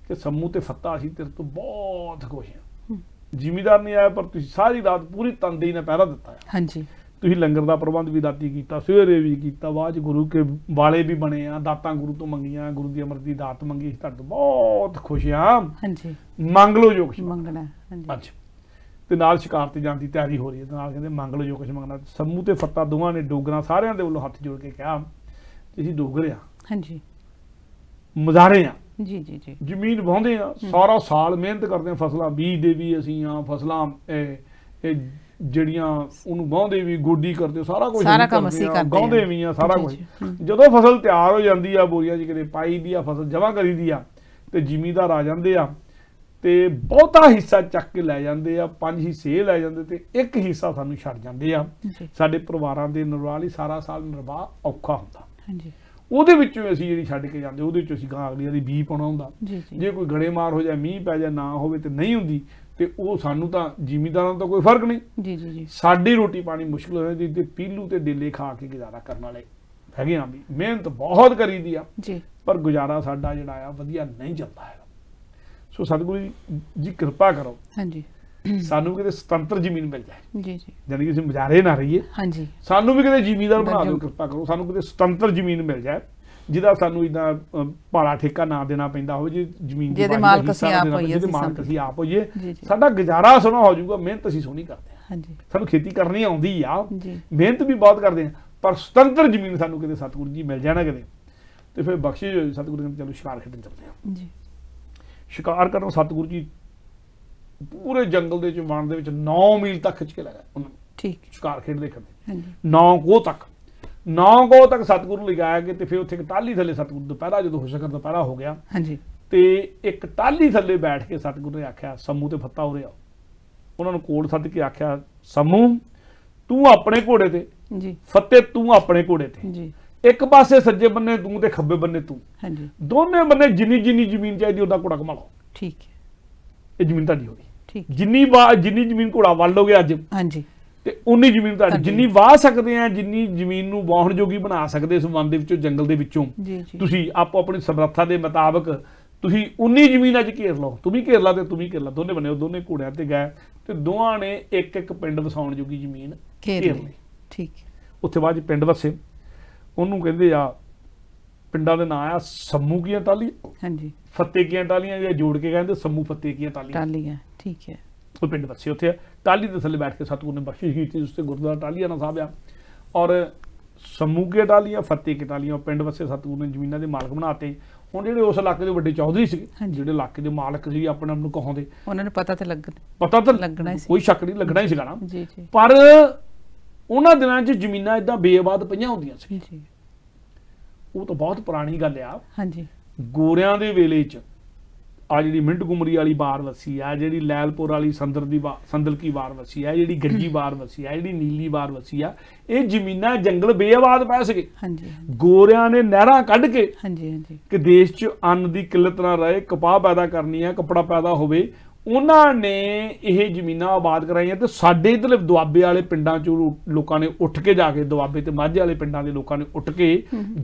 ਕਿ ਸੰਮੂ ਤੇ ਫੱਤਾ ਅਸੀਂ ਤੇਰੇ ਤੋਂ ਬਹੁਤ ਖੁਸ਼ ਆ ਜ਼ਿਮੀਦਾਰ ਨਹੀਂ ਆਇਆ ਪਰ ਤੁਸੀਂ ਸਾਰੀ ਰਾਤ ਪੂਰੀ ਤੰਦੀ ਨੇ ਪਹਿਰਾ ਦਿੱਤਾ ਹਾਂਜੀ ਤੁਸੀਂ ਲੰਗਰ ਦਾ ਪ੍ਰਬੰਧ ਵੀ ਦਾਤੀ ਕੀਤਾ ਸਵੇਰੇ ਵੀ ਕੀਤਾ ਬਾਅਦ ਗੁਰੂ ਕੇ ਵਾਲੇ ਵੀ ਬਣੇ ਆ ਦਾਤਾਂ ਗੁਰੂ ਤੋਂ ਮੰਗੀਆਂ ਗੁਰੂ ਦੀ ਅਮਰ ਦੀ ਦਾਤ ਮੰਗੀ ਇਸ ਤੋਂ ਬਹੁਤ ਖੁਸ਼ ਆ ਹਾਂਜੀ ਮੰਗ ਲਓ ਜੋ ਕੁਝ ਮੰਗਣਾ ਹਾਂਜੀ ਅੱਛਾ ਤੇ ਨਾਲ ਸ਼ਿਕਾਰ ਤੇ ਜਾਣ ਦੀ ਤਿਆਰੀ ਹੋ ਰਹੀ ਹੈ ਤੇ ਨਾਲ ਕਹਿੰਦੇ ਮੰਗ ਲਓ ਜੋ ਕੁਝ ਮੰਗਣਾ ਸੰਮੂ ਤੇ ਫੱਤਾ ਦੋਵਾਂ ਨੇ ਡੋਗਰਾਂ ਸਾਰਿਆਂ ਦੇ ਵੱਲੋਂ ਹੱਥ ਜੋੜ ਕੇ ਕਿਹਾ ਤੁਸੀਂ ਡੋਗਰ ਆ ਹਾਂਜੀ ਮਜ਼ਾਰੇ ਆ ਜੀ ਜੀ ਜੀ ਜ਼ਮੀਨ ਵਾਹੁੰਦੇ ਆ ਸਾਰਾ ਸਾਲ ਮਿਹਨਤ ਕਰਦੇ ਆ ਫਸਲਾਂ ਬੀਜਦੇ ਵੀ ਅਸੀਂ ਆ ਫਸਲਾਂ ਇਹ ਜਿਹੜੀਆਂ ਉਹਨੂੰ ਬਾਉਂਦੇ ਵੀ ਗੋਡੀ ਕਰਦੇ ਸਾਰਾ ਕੁਝ ਸਾਰਾ ਕੰਮ ਅਸੀਂ ਕਰਦੇ ਗਾਉਂਦੇ ਵੀ ਆ ਸਾਰਾ ਕੁਝ ਜਦੋਂ ਫਸਲ ਤਿਆਰ ਹੋ ਜਾਂਦੀ ਆ ਬੋਰੀਆਂ 'ਚ ਕਿਤੇ ਪਾਈ ਦੀ ਆ ਫਸਲ ਜਮਾ ਕਰੀ ਦੀ ਆ ਤੇ ਜ਼ਿਮੀਦਾਰ ਆ ਜਾਂਦੇ ਆ ਤੇ ਬਹੁਤਾ ਹਿੱਸਾ ਚੱਕ ਕੇ ਲੈ ਜਾਂਦੇ ਆ ਪੰਜ ਹਿੱਸੇ ਲੈ ਜਾਂਦੇ ਤੇ ਇੱਕ ਹਿੱਸਾ ਸਾਨੂੰ ਛੱਡ ਜਾਂਦੇ ਆ ਸਾਡੇ ਪਰਿਵਾਰਾਂ ਦੇ ਨਿਰਵਾਹ ਲਈ ਸਾਰਾ ਸਾਲ ਨਿਰਵਾਹ ਔਖਾ ਹੁੰਦਾ ਹਾਂਜੀ ਉਹਦੇ ਵਿੱਚੋਂ ਅਸੀਂ ਜਿਹੜੀ ਛੱਡ ਕੇ ਜਾਂਦੇ ਉਹਦੇ ਵਿੱਚੋਂ ਅਸੀਂ ਗਾਂ ਅਗਲੀ ਦੀ ਬੀ ਪਾਉਣਾ ਹੁੰਦਾ ਜੇ ਕੋਈ ਗੜੇ ਮਾਰ ਹੋ ਜਾਏ ਮੀਂਹ ਪੈ ਜਾ ਨਾ ਹੋਵੇ ਤੇ ਨਹੀਂ ਹੁੰਦੀ ਤੇ ਉਹ ਸਾਨੂੰ ਤਾਂ ਜ਼ਿਮੀਦਾਰਾਂ ਦਾ ਕੋਈ ਫਰਕ ਨਹੀਂ ਜੀ ਜੀ ਜੀ ਸਾਡੀ ਰੋਟੀ ਪਾਣੀ ਮੁਸ਼ਕਲ ਹੋ ਜਾਂਦੀ ਤੇ ਪੀਲੂ ਤੇ ਡੇਲੇ ਖਾ ਕੇ ਗੁਜ਼ਾਰਾ ਕਰਨ ਵਾਲੇ ਹੈਗੇ ਆ ਵੀ ਮਿਹਨਤ ਬਹੁਤ ਕਰੀਦੀ ਆ ਜੀ ਪਰ ਗੁਜ਼ਾਰਾ ਸਾਡਾ ਜਿਹੜਾ ਆ ਵਧੀਆ ਨਹੀਂ ਚੱਲਦਾ ਹੈ ਸੋ ਸਤਿਗੁਰੂ ਜੀ ਕਿਰਪਾ ਕਰੋ ਹਾਂਜੀ ਸਾਨੂੰ ਕਿਤੇ ਸੁਤੰਤਰ ਜ਼ਮੀਨ ਮਿਲ ਜਾਏ ਜੀ ਜੀ ਜਾਨੀ ਕਿ ਅਸੀਂ ਮਜਾਰੇ ਨਾ ਰਹੀਏ ਹਾਂਜੀ ਸਾਨੂੰ ਵੀ ਕਿਤੇ ਜ਼ਿਮੀਦਾਰ ਬਣਾ ਦਿਓ ਕਿਰਪਾ ਕਰੋ ਸਾਨੂੰ ਕਿਤੇ ਸੁਤੰਤਰ ਜ਼ਮੀਨ ਮਿਲ ਜਾਏ ਜਿਹਦਾ ਸਾਨੂੰ ਇਦਾਂ ਪਾਲਾ ਠੇਕਾ ਨਾ ਦੇਣਾ ਪੈਂਦਾ ਹੋਵੇ ਜੀ ਜ਼ਮੀਨ ਦੀ ਜਿਹਦੇ ਮਾਲਕ ਅਸੀਂ ਆਪ ਹੋਈਏ ਜਿਹਦੇ ਮਾਲਕ ਅਸੀਂ ਆਪ ਹੋਈਏ ਸਾਡਾ ਗੁਜ਼ਾਰਾ ਸੋਨਾ ਹੋ ਜਾਊਗਾ ਮਿਹਨਤ ਅਸੀਂ ਸੋਣੀ ਕਰਦੇ ਹਾਂ ਹਾਂਜੀ ਸਾਨੂੰ ਖੇਤੀ ਕਰਨੀ ਆਉਂਦੀ ਆ ਮਿਹਨਤ ਵੀ ਬਹੁਤ ਕਰਦੇ ਆ ਪਰ ਸੁਤੰਤਰ ਜ਼ਮੀਨ ਸਾਨੂੰ ਕਿਤੇ ਸਤਗੁਰੂ ਜੀ ਮਿਲ ਜਾਣਾ ਕਿਤੇ ਤੇ ਫਿਰ ਬਖਸ਼ਿਸ਼ ਹੋਈ ਸਤਗੁਰੂ ਜੀ ਚਲੋ ਸ਼ਿਕਾਰ ਖੇਡਣ ਚੱਲਦੇ ਆ ਜੀ ਸ਼ਿਕਾਰ ਕਰਨ ਸਤਗੁਰੂ ਜੀ ਪੂਰੇ ਜੰਗਲ ਦੇ ਵਿੱਚ ਵਣ ਦੇ ਵਿੱਚ 9 ਮੀਲ ਤੱਕ ਖਿੱਚ ਕੇ ਲਗਾ ਉਹਨਾਂ ਠੀਕ ਸ਼ਿਕਾਰ ਖੇਡਦੇ ਹਾਂਜੀ 9 ਕੋ ਤੱਕ 9 ਗੋ ਤੱਕ ਸਤਿਗੁਰੂ ਲਿਖਾਇਆ ਕਿ ਤੇ ਫਿਰ ਉੱਥੇ 41 ਥੱਲੇ ਸਤਿਗੁਰੂ ਦੁਪਹਿਰਾ ਜਦੋਂ ਹੋ ਸਕਰ ਦੁਪਹਿਰਾ ਹੋ ਗਿਆ ਹਾਂਜੀ ਤੇ 41 ਥੱਲੇ ਬੈਠ ਕੇ ਸਤਿਗੁਰੂ ਨੇ ਆਖਿਆ ਸਮੂ ਤੇ ਫੱਤਾ ਹੋ ਰਿਹਾ ਉਹਨਾਂ ਨੂੰ ਕੋਲ ਸੱਦ ਕੇ ਆਖਿਆ ਸਮੂ ਤੂੰ ਆਪਣੇ ਘੋੜੇ ਤੇ ਜੀ ਫੱਤੇ ਤੂੰ ਆਪਣੇ ਘੋੜੇ ਤੇ ਜੀ ਇੱਕ ਪਾਸੇ ਸੱਜੇ ਬੰਨੇ ਤੂੰ ਤੇ ਖੱਬੇ ਬੰਨੇ ਤੂੰ ਹਾਂਜੀ ਦੋਨੇ ਬੰਨੇ ਜਿੰਨੀ ਜਿੰਨੀ ਜ਼ਮੀਨ ਚਾਹੀਦੀ ਉਹਦਾ ਘੋੜਾ ਕਮਾ ਲਓ ਠੀਕ ਹੈ ਇਹ ਜ਼ਮੀਨ ਤਾਂ ਦੀ ਹੋਈ ਠੀਕ ਜਿੰਨੀ ਜਿੰਨੀ ਜ਼ਮੀਨ ਘੋੜਾ ਵੱਲ ਲੋਗੇ ਅੱਜ ਹਾਂਜੀ ਤੇ ਉਨੀ ਜ਼ਮੀਨ ਤੁਹਾਡੀ ਜਿੰਨੀ ਵਾਹ ਸਕਦੇ ਆ ਜਿੰਨੀ ਜ਼ਮੀਨ ਨੂੰ ਵਾਹਣ ਜੋਗੀ ਬਣਾ ਸਕਦੇ ਇਸ ਵਨ ਦੇ ਵਿੱਚੋਂ ਜੰਗਲ ਦੇ ਵਿੱਚੋਂ ਤੁਸੀਂ ਆਪੋ ਆਪਣੀ ਸਮਰੱਥਾ ਦੇ ਮੁਤਾਬਕ ਤੁਸੀਂ ਉਨੀ ਜ਼ਮੀਨ ਅੱਜ ਘੇਰ ਲਓ ਤੂੰ ਵੀ ਘੇਰ ਲਾ ਤੇ ਤੂੰ ਵੀ ਘੇਰ ਲਾ ਦੋਨੇ ਬਣੇ ਦੋਨੇ ਘੋੜਿਆਂ ਤੇ ਗਏ ਤੇ ਦੋਹਾਂ ਨੇ ਇੱਕ ਇੱਕ ਪਿੰਡ ਵਸਾਉਣ ਜੋਗੀ ਜ਼ਮੀਨ ਘੇਰ ਲਈ ਠੀਕ ਉੱਥੇ ਬਾਅਦ ਪਿੰਡ ਵਸੇ ਉਹਨੂੰ ਕਹਿੰਦੇ ਆ ਪਿੰਡਾਂ ਦੇ ਨਾਂ ਆ ਸੰਮੂ ਕੀਆਂ ਟਾਲੀ ਹਾਂਜੀ ਫੱਤੇ ਕੀਆਂ ਟਾਲੀਆਂ ਜਾਂ ਜੋੜ ਕੇ ਕਹਿੰਦੇ ਸੰਮੂ ਫੱਤੇ ਕੀਆਂ ਟਾਲੀਆਂ ਟਾਲੀਆਂ ਠੀਕ ਹੈ ਉਹ ਪਿੰਡ ਵਸੇ ਉੱਥੇ ਟਾਲੀ ਦੇ ਥੱਲੇ ਬੈਠ ਕੇ ਸਤਗੁਰ ਨੇ ਬਖਸ਼ਿਸ਼ ਕੀਤੀ ਉਸ ਤੇ ਗੁਰਦੁਆਰਾ ਟਾਲੀਆ ਨਾ ਸਾਹਿਬ ਆ ਔਰ ਸਮੂਗੇ ਟਾਲੀਆਂ ਫਤਿਹ ਕੇ ਟਾਲੀਆਂ ਪਿੰਡ ਵਸੇ ਸਤਗੁਰ ਨੇ ਜ਼ਮੀਨਾਂ ਦੇ ਮਾਲਕ ਬਣਾਤੇ ਹੁਣ ਜਿਹੜੇ ਉਸ ਇਲਾਕੇ ਦੇ ਵੱਡੇ ਚੌਧਰੀ ਸੀ ਜਿਹੜੇ ਇਲਾਕੇ ਦੇ ਮਾਲਕ ਸੀ ਆਪਣੇ ਆਪ ਨੂੰ ਕਹਾਉਂਦੇ ਉਹਨਾਂ ਨੂੰ ਪਤਾ ਤੇ ਲੱਗਣਾ ਪਤਾ ਤਾਂ ਲੱਗਣਾ ਸੀ ਕੋਈ ਸ਼ੱਕ ਨਹੀਂ ਲੱਗਣਾ ਹੀ ਸੀਗਾ ਨਾ ਪਰ ਉਹਨਾਂ ਦਿਨਾਂ 'ਚ ਜ਼ਮੀਨਾਂ ਇਦਾਂ ਬੇਆਬਾਦ ਪਈਆਂ ਹੁੰਦੀਆਂ ਸੀ ਜੀ ਉਹ ਤਾਂ ਬਹੁਤ ਪੁਰਾਣੀ ਗੱਲ ਆ ਹਾਂਜੀ ਗੋਰਿਆਂ ਦੇ ਵੇਲੇ 'ਚ ਆ ਜਿਹੜੀ ਮਿੰਟ ਗੁਮਰੀ ਵਾਲੀ ਬਾਰ ਵਸੀ ਆ ਜਿਹੜੀ ਲੈਲਪੁਰ ਵਾਲੀ ਸੰਦਰ ਦੀ ਸੰਦਲ ਕੀ ਬਾਰ ਵਸੀ ਆ ਜਿਹੜੀ ਗੱਜੀ ਬਾਰ ਵਸੀ ਆ ਜਿਹੜੀ ਨੀਲੀ ਬਾਰ ਵਸੀ ਆ ਇਹ ਜ਼ਮੀਨਾਂ ਜੰਗਲ ਬੇਆਬਾਦ ਪੈ ਸਕੇ ਹਾਂਜੀ ਗੋਰਿਆਂ ਨੇ ਨਹਿਰਾਂ ਕੱਢ ਕੇ ਹਾਂਜੀ ਹਾਂਜੀ ਕਿ ਦੇਸ਼ 'ਚ ਅੰਨ ਦੀ ਕਿੱਲਤ ਨਾ ਰਹੇ ਕਪਾਹ ਪੈਦਾ ਕਰਨੀ ਆ ਕਪੜਾ ਪੈਦਾ ਹੋਵੇ ਉਹਨਾਂ ਨੇ ਇਹ ਜ਼ਮੀਨਾਂ ਆਬਾਦ ਕਰਾਈਆਂ ਤੇ ਸਾਡੇ ਇਧਰ ਦੁਆਬੇ ਵਾਲੇ ਪਿੰਡਾਂ ਚੋਂ ਲੋਕਾਂ ਨੇ ਉੱਠ ਕੇ ਜਾ ਕੇ ਦੁਆਬੇ ਤੇ ਮਾਝੇ ਵਾਲੇ ਪਿੰਡਾਂ ਦੇ ਲੋਕਾਂ ਨੇ ਉੱਠ ਕੇ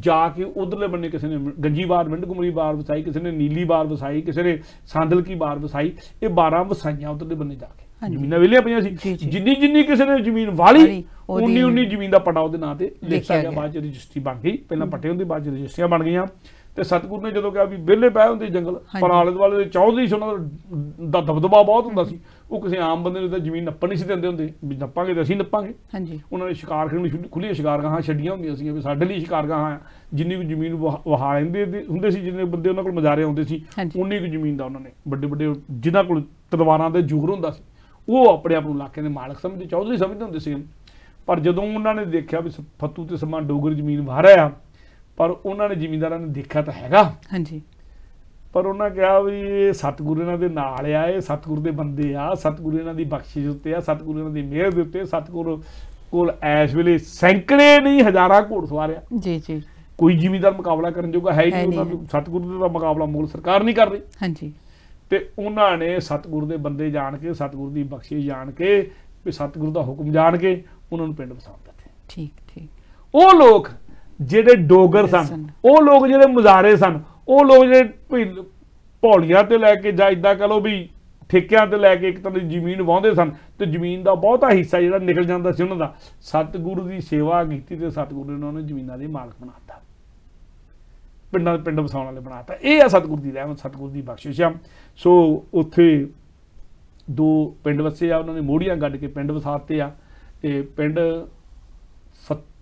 ਜਾ ਕੇ ਉਧਰਲੇ ਬੰਨੇ ਕਿਸੇ ਨੇ ਗੰਜੀ ਬਾਰ ਮਿੰਡਗੁਮਰੀ ਬਾਰ ਵਸਾਈ ਕਿਸੇ ਨੇ ਨੀਲੀ ਬਾਰ ਵਸਾਈ ਕਿਸੇ ਨੇ ਸਾਂਦਲ ਕੀ ਬਾਰ ਵਸਾਈ ਇਹ 12 ਵਸਾਈਆਂ ਉਧਰਲੇ ਬੰਨੇ ਜਾ ਕੇ ਜ਼ਮੀਨਾਂ ਵੇਲੀਆਂ ਪਈਆਂ ਸੀ ਜਿੰਨੀ ਜਿੰਨੀ ਕਿਸੇ ਨੇ ਜ਼ਮੀਨ ਵਾਲੀ ਉਨੀ ਉਨੀ ਜ਼ਮੀਨ ਦਾ ਪਟਾ ਉਹਦੇ ਨਾਂ ਤੇ ਲਿਖਿਆ ਗਿਆ ਬਾਅਦ ਚ ਰਜਿਸਟਰੀ ਬਣ ਗਈ ਪਹਿਲਾਂ ਪੱਟੇ ਹੁੰਦੇ ਬਾਅਦ ਚ ਰਜਿਸਟਰੀਆਂ ਬਣ ਗਈਆਂ ਤੇ ਸਤਿਗੁਰੂ ਨੇ ਜਦੋਂ ਕਿਹਾ ਵੀ ਵਿਹਲੇ ਪਏ ਹੁੰਦੇ ਜੰਗਲ ਪਰ ਆਲੇ ਦੁਆਲੇ ਦੇ ਚੌਧਰੀ ਸੀ ਉਹਨਾਂ ਦਾ ਦਬਦਬਾ ਬਹੁਤ ਹੁੰਦਾ ਸੀ ਉਹ ਕਿਸੇ ਆਮ ਬੰਦੇ ਨੂੰ ਤਾਂ ਜ਼ਮੀਨ ਨੱਪਣ ਨਹੀਂ ਸੀ ਦਿੰਦੇ ਹੁੰਦੇ ਵੀ ਨੱਪਾਂਗੇ ਤਾਂ ਅਸੀਂ ਨੱਪਾਂਗੇ ਹਾਂਜੀ ਉਹਨਾਂ ਨੇ ਸ਼ਿਕਾਰ ਕਰਨ ਖੁੱਲੀ ਸ਼ਿਕਾਰਗਾਹਾਂ ਛੱਡੀਆਂ ਹੁੰਦੀਆਂ ਸੀ ਵੀ ਸਾਡੇ ਲਈ ਸ਼ਿਕਾਰਗਾਹਾਂ ਜਿੰਨੀ ਕੁ ਜ਼ਮੀਨ ਵਹਾ ਲੈਂਦੇ ਹੁੰਦੇ ਸੀ ਜਿੰਨੇ ਬੰਦੇ ਉਹਨਾਂ ਕੋਲ ਮਜ਼ਾਰੇ ਆਉਂਦੇ ਸੀ ਉਨੀ ਕੁ ਜ਼ਮੀਨ ਦਾ ਉਹਨਾਂ ਨੇ ਵੱਡੇ ਵੱਡੇ ਜਿਨ੍ਹਾਂ ਕੋਲ ਤਲਵਾਰਾਂ ਦੇ ਜੂਗਰ ਹੁੰਦਾ ਸੀ ਉਹ ਆਪਣੇ ਆਪ ਨੂੰ ਇਲਾਕੇ ਦੇ ਮਾਲਕ ਸਮਝਦੇ ਚੌਧਰੀ ਸਮਝਦੇ ਹੁੰਦੇ ਸੀ ਪਰ ਜਦੋਂ ਉਹਨਾਂ ਨੇ ਦੇਖਿਆ ਵੀ ਫੱਤੂ ਤੇ ਸਮਾਂ ਡੋਗਰ ਜ਼ਮੀਨ ਵਾਰਿਆ ਪਰ ਉਹਨਾਂ ਨੇ ਜ਼ਿਮੀਂਦਾਰਾਂ ਨੇ ਦੇਖਿਆ ਤਾਂ ਹੈਗਾ ਹਾਂਜੀ ਪਰ ਉਹਨਾਂ ਕਿਹਾ ਵੀ ਇਹ ਸਤਿਗੁਰੂ ਇਹਨਾਂ ਦੇ ਨਾਲ ਆ ਇਹ ਸਤਿਗੁਰੂ ਦੇ ਬੰਦੇ ਆ ਸਤਿਗੁਰੂ ਇਹਨਾਂ ਦੀ ਬਖਸ਼ਿਸ਼ ਉੱਤੇ ਆ ਸਤਿਗੁਰੂ ਇਹਨਾਂ ਦੀ ਮਿਹਰ ਦੇ ਉੱਤੇ ਸਤਿਗੁਰੂ ਕੋਲ ਐਸ ਵੇਲੇ ਸੈਂਕੜੇ ਨਹੀਂ ਹਜ਼ਾਰਾਂ ਘੋੜਸਵਾਰ ਆ ਜੀ ਜੀ ਕੋਈ ਜ਼ਿਮੀਂਦਾਰ ਮੁਕਾਬਲਾ ਕਰਨ ਜੋਗਾ ਹੈ ਹੀ ਨਹੀਂ ਸਤਿਗੁਰੂ ਦਾ ਮੁਕਾਬਲਾ ਮੂਲ ਸਰਕਾਰ ਨਹੀਂ ਕਰ ਰਹੀ ਹਾਂਜੀ ਤੇ ਉਹਨਾਂ ਨੇ ਸਤਿਗੁਰੂ ਦੇ ਬੰਦੇ ਜਾਣ ਕੇ ਸਤਿਗੁਰੂ ਦੀ ਬਖਸ਼ਿਸ਼ ਜਾਣ ਕੇ ਵੀ ਸਤਿਗੁਰੂ ਦਾ ਹੁਕਮ ਜਾਣ ਕੇ ਉਹਨਾਂ ਨੂੰ ਪਿੰਡ ਵਸਾਉਂਦੇ ਠੀਕ ਠੀਕ ਉਹ ਲੋਕ ਜਿਹੜੇ ਡੋਗਰ ਸਨ ਉਹ ਲੋਕ ਜਿਹੜੇ ਮੁਜ਼ਾਰੇ ਸਨ ਉਹ ਲੋਕ ਜਿਹੜੇ ਭੌਲੀਆਂ ਤੇ ਲੈ ਕੇ ਜਾਂ ਇਦਾਂ ਕਹ ਲੋ ਵੀ ਠੇਕਿਆਂ ਤੇ ਲੈ ਕੇ ਇੱਕ ਤਰ੍ਹਾਂ ਦੀ ਜ਼ਮੀਨ ਵਾਹੁੰਦੇ ਸਨ ਤੇ ਜ਼ਮੀਨ ਦਾ ਬਹੁਤਾ ਹਿੱਸਾ ਜਿਹੜਾ ਨਿਕਲ ਜਾਂਦਾ ਸੀ ਉਹਨਾਂ ਦਾ ਸਤਿਗੁਰੂ ਦੀ ਸੇਵਾ ਕੀਤੀ ਤੇ ਸਤਿਗੁਰੂ ਨੇ ਉਹਨਾਂ ਨੂੰ ਜ਼ਮੀਨਾਂ ਦੇ ਮਾਲਕ ਬਣਾਤਾ ਪਿੰਡਾਂ ਦੇ ਪਿੰਡ ਵਸਾਉਣ ਵਾਲੇ ਬਣਾਤਾ ਇਹ ਆ ਸਤਿਗੁਰੂ ਦੀ ਰਹਿਮਤ ਸਤਿਗੁਰੂ ਦੀ ਬਖਸ਼ਿਸ਼ ਆ ਸੋ ਉੱਥੇ ਦੋ ਪਿੰਡ ਵਸੇ ਆ ਉਹਨਾਂ ਨੇ ਮੋੜੀਆਂ ਗੱਡ ਕੇ ਪਿੰਡ ਵਸਾਤੇ ਆ ਤੇ ਪਿੰਡ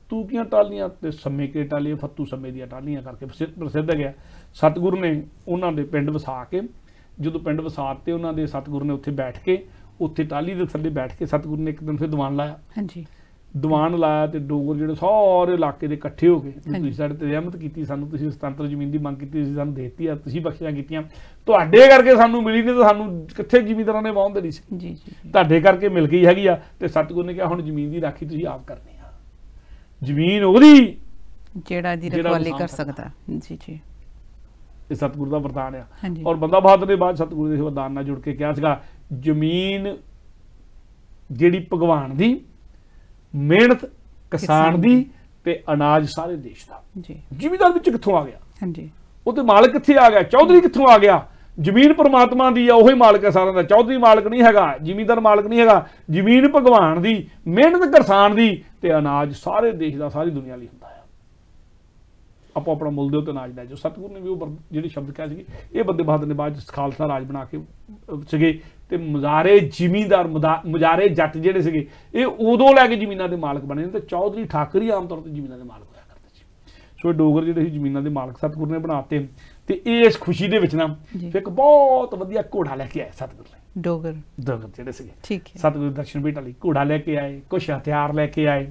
ਫੱਤੂ ਦੀਆਂ ਟਾਲੀਆਂ ਤੇ ਸੰਮੇ ਕੇ ਟਾਲੀਆਂ ਫੱਤੂ ਸਮੇ ਦੀਆਂ ਟਾਲੀਆਂ ਕਰਕੇ ਪ੍ਰਸਿੱਧ ਗਿਆ ਸਤਗੁਰ ਨੇ ਉਹਨਾਂ ਦੇ ਪਿੰਡ ਵਸਾ ਕੇ ਜਦੋਂ ਪਿੰਡ ਵਸਾ ਤੇ ਉਹਨਾਂ ਦੇ ਸਤਗੁਰ ਨੇ ਉੱਥੇ ਬੈਠ ਕੇ ਉੱਥੇ ਟਾਲੀ ਦੇ ਥੱਲੇ ਬੈਠ ਕੇ ਸਤਗੁਰ ਨੇ ਇੱਕ ਦਿਨ ਫਿਰ ਦੀਵਾਨ ਲਾਇਆ ਹਾਂਜੀ ਦੀਵਾਨ ਲਾਇਆ ਤੇ ਡੋਗਰ ਜਿਹੜੇ ਸਾਰੇ ਇਲਾਕੇ ਦੇ ਇਕੱਠੇ ਹੋ ਗਏ ਤੁਸੀਂ ਸਾਡੇ ਤੇ ਰਹਿਮਤ ਕੀਤੀ ਸਾਨੂੰ ਤੁਸੀਂ ਸੁਤੰਤਰ ਜ਼ਮੀਨ ਦੀ ਮੰਗ ਕੀਤੀ ਸੀ ਸਾਨੂੰ ਦੇਤੀ ਆ ਤੁਸੀਂ ਬਖਸ਼ਿਆ ਕੀਤੀਆਂ ਤੁਹਾਡੇ ਕਰਕੇ ਸਾਨੂੰ ਮਿਲੀ ਨਹੀਂ ਤਾਂ ਸਾਨੂੰ ਕਿੱਥੇ ਜ਼ਿਮੀਂਦਾਰਾਂ ਨੇ ਵਾਹੁੰਦੇ ਨਹੀਂ ਸੀ ਜੀ ਜੀ ਤੁਹਾਡੇ ਕਰਕੇ ਮਿਲ ਗਈ ਹੈਗੀ ਆ ਤੇ ਸਤਗੁਰ ਨੇ ਕਿਹਾ ਹੁਣ ਜ਼ਮੀਨ ਦੀ ਰਾਖੀ ਤੁਸੀਂ ਆਪ ਕਰਨੀ ਜ਼ਮੀਨ ਉਹਦੀ ਜਿਹੜਾ ਦੀ ਰਖਵਾਲੀ ਕਰ ਸਕਦਾ ਜੀ ਜੀ ਇਹ ਸਤਗੁਰੂ ਦਾ ਵਰਦਾਨ ਆ ਔਰ ਬੰਦਾ ਬਹਾਦਰ ਦੇ ਬਾਅਦ ਸਤਗੁਰੂ ਦੇ ਵਰਦਾਨ ਨਾਲ ਜੁੜ ਕੇ ਕਿਹਾ ਸੀਗਾ ਜ਼ਮੀਨ ਜਿਹੜੀ ਭਗਵਾਨ ਦੀ ਮਿਹਨਤ ਕਿਸਾਨ ਦੀ ਤੇ ਅਨਾਜ ਸਾਰੇ ਦੇਸ਼ ਦਾ ਜੀ ਜ਼ਿਮੀਦਾਰ ਵਿੱਚ ਕਿੱਥੋਂ ਆ ਗਿਆ ਹਾਂਜੀ ਉਹ ਤੇ ਮਾਲਕ ਕਿੱਥੇ ਆ ਗਿਆ ਚੌਧਰੀ ਕਿੱਥੋਂ ਆ ਗਿਆ ਜ਼ਮੀਨ ਪਰਮਾਤਮਾ ਦੀ ਆ ਉਹ ਹੀ ਮਾਲਕ ਹੈ ਸਾਰਿਆਂ ਦਾ ਚੌਧਰੀ ਮਾਲਕ ਨਹੀਂ ਹੈਗਾ ਜ਼ਿਮੀਂਦਾਰ ਮਾਲਕ ਨਹੀਂ ਹੈਗਾ ਜ਼ਮੀਨ ਭਗਵਾਨ ਦੀ ਮਿਹਨਤ ਕਿਸਾਨ ਦੀ ਤੇ ਅਨਾਜ ਸਾਰੇ ਦੇਸ਼ ਦਾ ਸਾਰੀ ਦੁਨੀਆ ਲਈ ਹੁੰਦਾ ਹੈ ਆਪੋ ਆਪਣਾ ਮੁੱਲ ਦਿਓ ਤੇ ਅਨਾਜ ਲੈ ਜੋ ਸਤਗੁਰੂ ਨੇ ਵੀ ਉਹ ਜਿਹੜੇ ਸ਼ਬਦ ਕਹੇ ਸੀ ਇਹ ਬੰਦੇ ਬਾਦ ਨੇ ਬਾਅਦ ਖਾਲਸਾ ਰਾਜ ਬਣਾ ਕੇ ਸੀਗੇ ਤੇ ਮਜ਼ਾਰੇ ਜ਼ਿਮੀਂਦਾਰ ਮਜ਼ਾਰੇ ਜੱਟ ਜਿਹੜੇ ਸੀਗੇ ਇਹ ਉਦੋਂ ਲੈ ਕੇ ਜ਼ਮੀਨਾਂ ਦੇ ਮਾਲਕ ਬਣੇ ਤੇ ਚੌਧਰੀ ਠਾਕਰੀ ਆਮ ਤੌਰ ਤੇ ਜ਼ਮੀਨਾਂ ਦੇ ਮਾਲਕ ਹੋਇਆ ਕਰਦੇ ਸੀ ਸੋ ਡੋਗਰ ਜਿਹੜੇ ਸੀ ਜ਼ਮੀਨਾਂ ਦੇ ਮਾਲਕ ਸਤਗੁਰੂ ਨੇ ਬਣਾਤੇ ਤੇ ਇਸ ਖੁਸ਼ੀ ਦੇ ਵਿੱਚ ਨਾ ਫਿਰ ਇੱਕ ਬਹੁਤ ਵਧੀਆ ਘੋੜਾ ਲੈ ਕੇ ਆਏ ਸਤਿਗੁਰੂ ਨੇ ਡੋਗਰ ਡੋਗਰ ਜਿਹੜੇ ਸੀਗੇ ਠੀਕ ਹੈ ਸਤਿਗੁਰੂ ਦਰਸ਼ਨ ਪੀਠ ਲਈ ਘੋੜਾ ਲੈ ਕੇ ਆਏ ਕੁਝ ਹਥਿਆਰ ਲੈ ਕੇ ਆਏ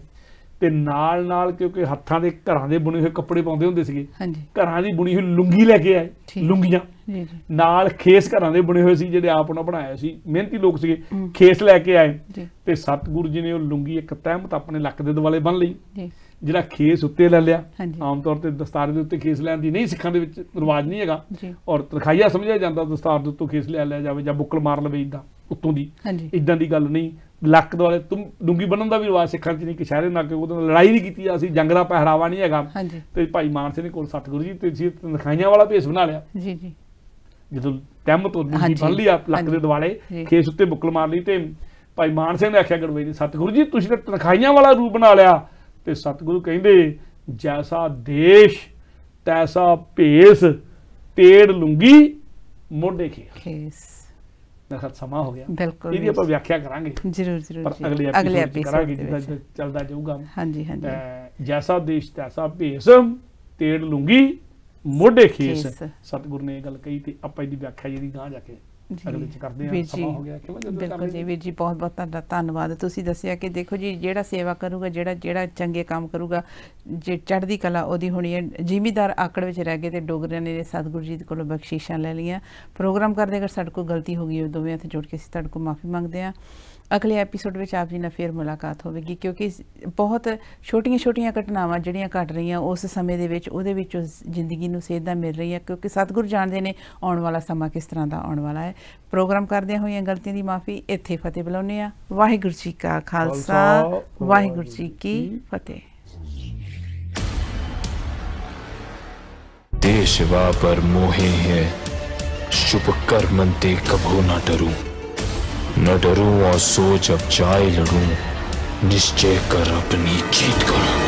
ਤੇ ਨਾਲ ਨਾਲ ਕਿਉਂਕਿ ਹੱਥਾਂ ਦੇ ਘਰਾਂ ਦੇ ਬੁਣੇ ਹੋਏ ਕੱਪੜੇ ਪਾਉਂਦੇ ਹੁੰਦੇ ਸੀਗੇ ਹਾਂਜੀ ਘਰਾਂ ਦੀ ਬੁਣੀ ਹੋਈ ਲੁੰਗੀ ਲੈ ਕੇ ਆਏ ਲੁੰਗੀਆਂ ਜੀ ਜੀ ਨਾਲ ਖੇਸ ਘਰਾਂ ਦੇ ਬੁਣੇ ਹੋਏ ਸੀ ਜਿਹੜੇ ਆਪ ਉਹਨਾਂ ਬਣਾਇਆ ਸੀ ਮਿਹਨਤੀ ਲੋਕ ਸੀਗੇ ਖੇਸ ਲੈ ਕੇ ਆਏ ਤੇ ਸਤਗੁਰੂ ਜੀ ਨੇ ਉਹ ਲੁੰਗੀ ਇੱਕ ਤਹਿਮਤ ਆਪਣੇ ਲੱਕ ਦੇ ਦਿਵਾਲੇ ਬੰਨ ਲਈ ਜੀ ਜਿਹੜਾ ਖੇਸ ਉੱਤੇ ਲੈ ਲਿਆ ਆਮ ਤੌਰ ਤੇ ਦਸਤਾਰ ਦੇ ਉੱਤੇ ਖੇਸ ਲੈਣ ਦੀ ਨਹੀਂ ਸਿੱਖਾਂ ਦੇ ਵਿੱਚ ਰਿਵਾਜ ਨਹੀਂ ਹੈਗਾ ਔਰ ਤਰਖਾਈਆ ਸਮਝਿਆ ਜਾਂਦਾ ਦਸਤਾਰ ਦੇ ਉੱਤੋਂ ਖੇਸ ਲੈ ਲਿਆ ਜਾਵੇ ਜਾਂ ਬੁੱਕਲ ਮਾਰ ਲਵੇ ਇਦਾਂ ਉੱਤੋਂ ਦੀ ਇਦਾਂ ਦੀ ਗੱਲ ਨਹੀਂ ਲੱਕ ਦੁਆਲੇ ਤੂੰ ਡੂੰਗੀ ਬੰਨਣ ਦਾ ਵੀ ਰਿਵਾਜ ਸਿੱਖਾਂ 'ਚ ਨਹੀਂ ਕਿਛਾਰੇ ਨਾ ਕਿ ਉਹਦੇ ਨਾਲ ਲੜਾਈ ਨਹੀਂ ਕੀਤੀ ਅਸੀਂ ਜੰਗ ਦਾ ਪਹਿਰਾਵਾ ਨਹੀਂ ਹੈਗਾ ਤੇ ਭਾਈ ਮਾਨ ਸਿੰਘ ਕੋਲ ਸਤਿਗੁਰੂ ਜੀ ਤੇ ਜੀ ਤਨਖਾਈਆਂ ਵਾਲਾ ਭੇਸ ਬਣਾ ਲਿਆ ਜੀ ਜੀ ਜਦੋਂ ਟੈਮ ਤੋਂ ਡੂੰਗੀ ਬੰਨ ਲਈ ਆ ਲੱਕ ਦੇ ਦੁਆਲੇ ਖੇਸ ਉੱਤੇ ਬੁੱਕਲ ਮਾਰ ਲਈ ਤੇ ਭਾਈ ਮਾਨ ਸਿੰਘ ਨੇ ਆਖਿਆ ਗੜਵੇ ਜੀ ਸਤਿਗੁਰੂ ਜੀ ਤੁਸੀਂ ਤਾਂ ਤਨਖਾਈਆਂ ਵਾਲਾ ਰੂਪ ਬਣਾ ਲਿਆ ਤੇ ਸਤਿਗੁਰੂ ਕਹਿੰਦੇ ਜੈਸਾ ਦੇਸ਼ ਤੈਸਾ ਭੇਸ ਤੇੜ ਲੂੰਗੀ ਮੋਢੇ ਖੇਸ ਨਖਤ ਸਮਾ ਹੋ ਗਿਆ ਬਿਲਕੁਲ ਇਹਦੀ ਆਪਾਂ ਵਿਆਖਿਆ ਕਰਾਂਗੇ ਜਰੂਰ ਜਰੂਰ ਪਰ ਅਗਲੇ ਅਗਲੇ ਕਰਾਂਗੇ ਜਿੱਦਾਂ ਚੱਲਦਾ ਜਾਊਗਾ ਹਾਂਜੀ ਹਾਂਜੀ ਜੈਸਾ ਦੇਸ਼ ਤੈਸਾ ਭੇਸ ਤੇੜ ਲੂੰਗੀ ਮੋਢੇ ਖੇਸ ਸਤਿਗੁਰ ਨੇ ਇਹ ਗੱਲ ਕਹੀ ਤੇ ਆਪਾਂ ਇਹਦੀ ਵਿਆਖਿਆ ਜਿਹੜੀ ਗਾਂ ਜਾ ਕੇ ਕਰਦੇ ਹੋ ਗਿਆ ਬਿਲਕੁਲ ਜੀ ਵੀਰ ਜੀ ਬਹੁਤ ਬਹੁਤ ਤੁਹਾਡਾ ਧੰਨਵਾਦ ਤੁਸੀਂ ਦੱਸਿਆ ਕਿ ਦੇਖੋ ਜੀ ਜਿਹੜਾ ਸੇਵਾ ਕਰੂਗਾ ਜਿਹੜਾ ਜਿਹੜਾ ਚੰਗੇ ਕੰਮ ਕਰੂਗਾ ਜੇ ਚੜ੍ਹਦੀ ਕਲਾ ਉਹਦੀ ਹੋਣੀ ਹੈ ਜ਼ਿਮੀਦਾਰ ਆਕੜ ਵਿੱਚ ਰਹਿ ਗਏ ਤੇ ਡੋਗਰਿਆਂ ਨੇ ਸਤਿਗੁਰੂ ਜੀ ਕੋਲੋਂ ਬਖਸ਼ੀਸ਼ਾਂ ਲੈ ਲਈਆਂ ਪ੍ਰੋਗਰਾਮ ਕਰਦੇ ਅਗਰ ਸਾਡੇ ਕੋਲ ਗਲਤੀ ਹੋ ਗਈ ਉਹ ਦੋਵੇਂ ਹੱਥ ਜੋੜ ਕੇ ਅਸੀਂ ਤੁਹਾਡੇ ਕੋਲ ਮਾਫੀ ਮੰਗਦੇ ਹਾਂ ਅਗਲੇ ਐਪੀਸੋਡ ਵਿੱਚ ਆਪ ਜੀ ਨਾਲ ਫੇਰ ਮੁਲਾਕਾਤ ਹੋਵੇਗੀ ਕਿਉਂਕਿ ਬਹੁਤ ਛੋਟੀਆਂ-ਛੋਟੀਆਂ ਘਟਨਾਵਾਂ ਜਿਹੜੀਆਂ ਘਟ ਰਹੀਆਂ ਉਸ ਸਮੇਂ ਦੇ ਵਿੱਚ ਉਹਦੇ ਵਿੱਚ ਉਸ ਜ਼ਿੰਦਗੀ ਨੂੰ ਸੇਧਾਂ ਮਿਲ ਰਹੀਆਂ ਕਿਉਂਕਿ ਸਤਿਗੁਰ ਜਾਣਦੇ ਨੇ ਆਉਣ ਵਾਲਾ ਸਮਾਂ ਕਿਸ ਤਰ੍ਹਾਂ ਦਾ ਆਉਣ ਵਾਲਾ ਹੈ ਪ੍ਰੋਗਰਾਮ ਕਰਦਿਆਂ ਹੋਈਆਂ ਗਲਤੀਆਂ ਦੀ ਮਾਫੀ ਇੱਥੇ ਫਤਿਹ ਬੁਲਾਉਨੇ ਆ ਵਾਹਿਗੁਰੂ ਜੀ ਕਾ ਖਾਲਸਾ ਵਾਹਿਗੁਰੂ ਜੀ ਕੀ ਫਤਿਹ ਦੇਸ਼ ਵਾਪਰ ਮੋਹੇ ਹੈ ਸ਼ੁਭ शुभ कर्मन ते कभो ना न डरूं और सोच अब चाय लड़ूं निश्चय कर अपनी जीत करूं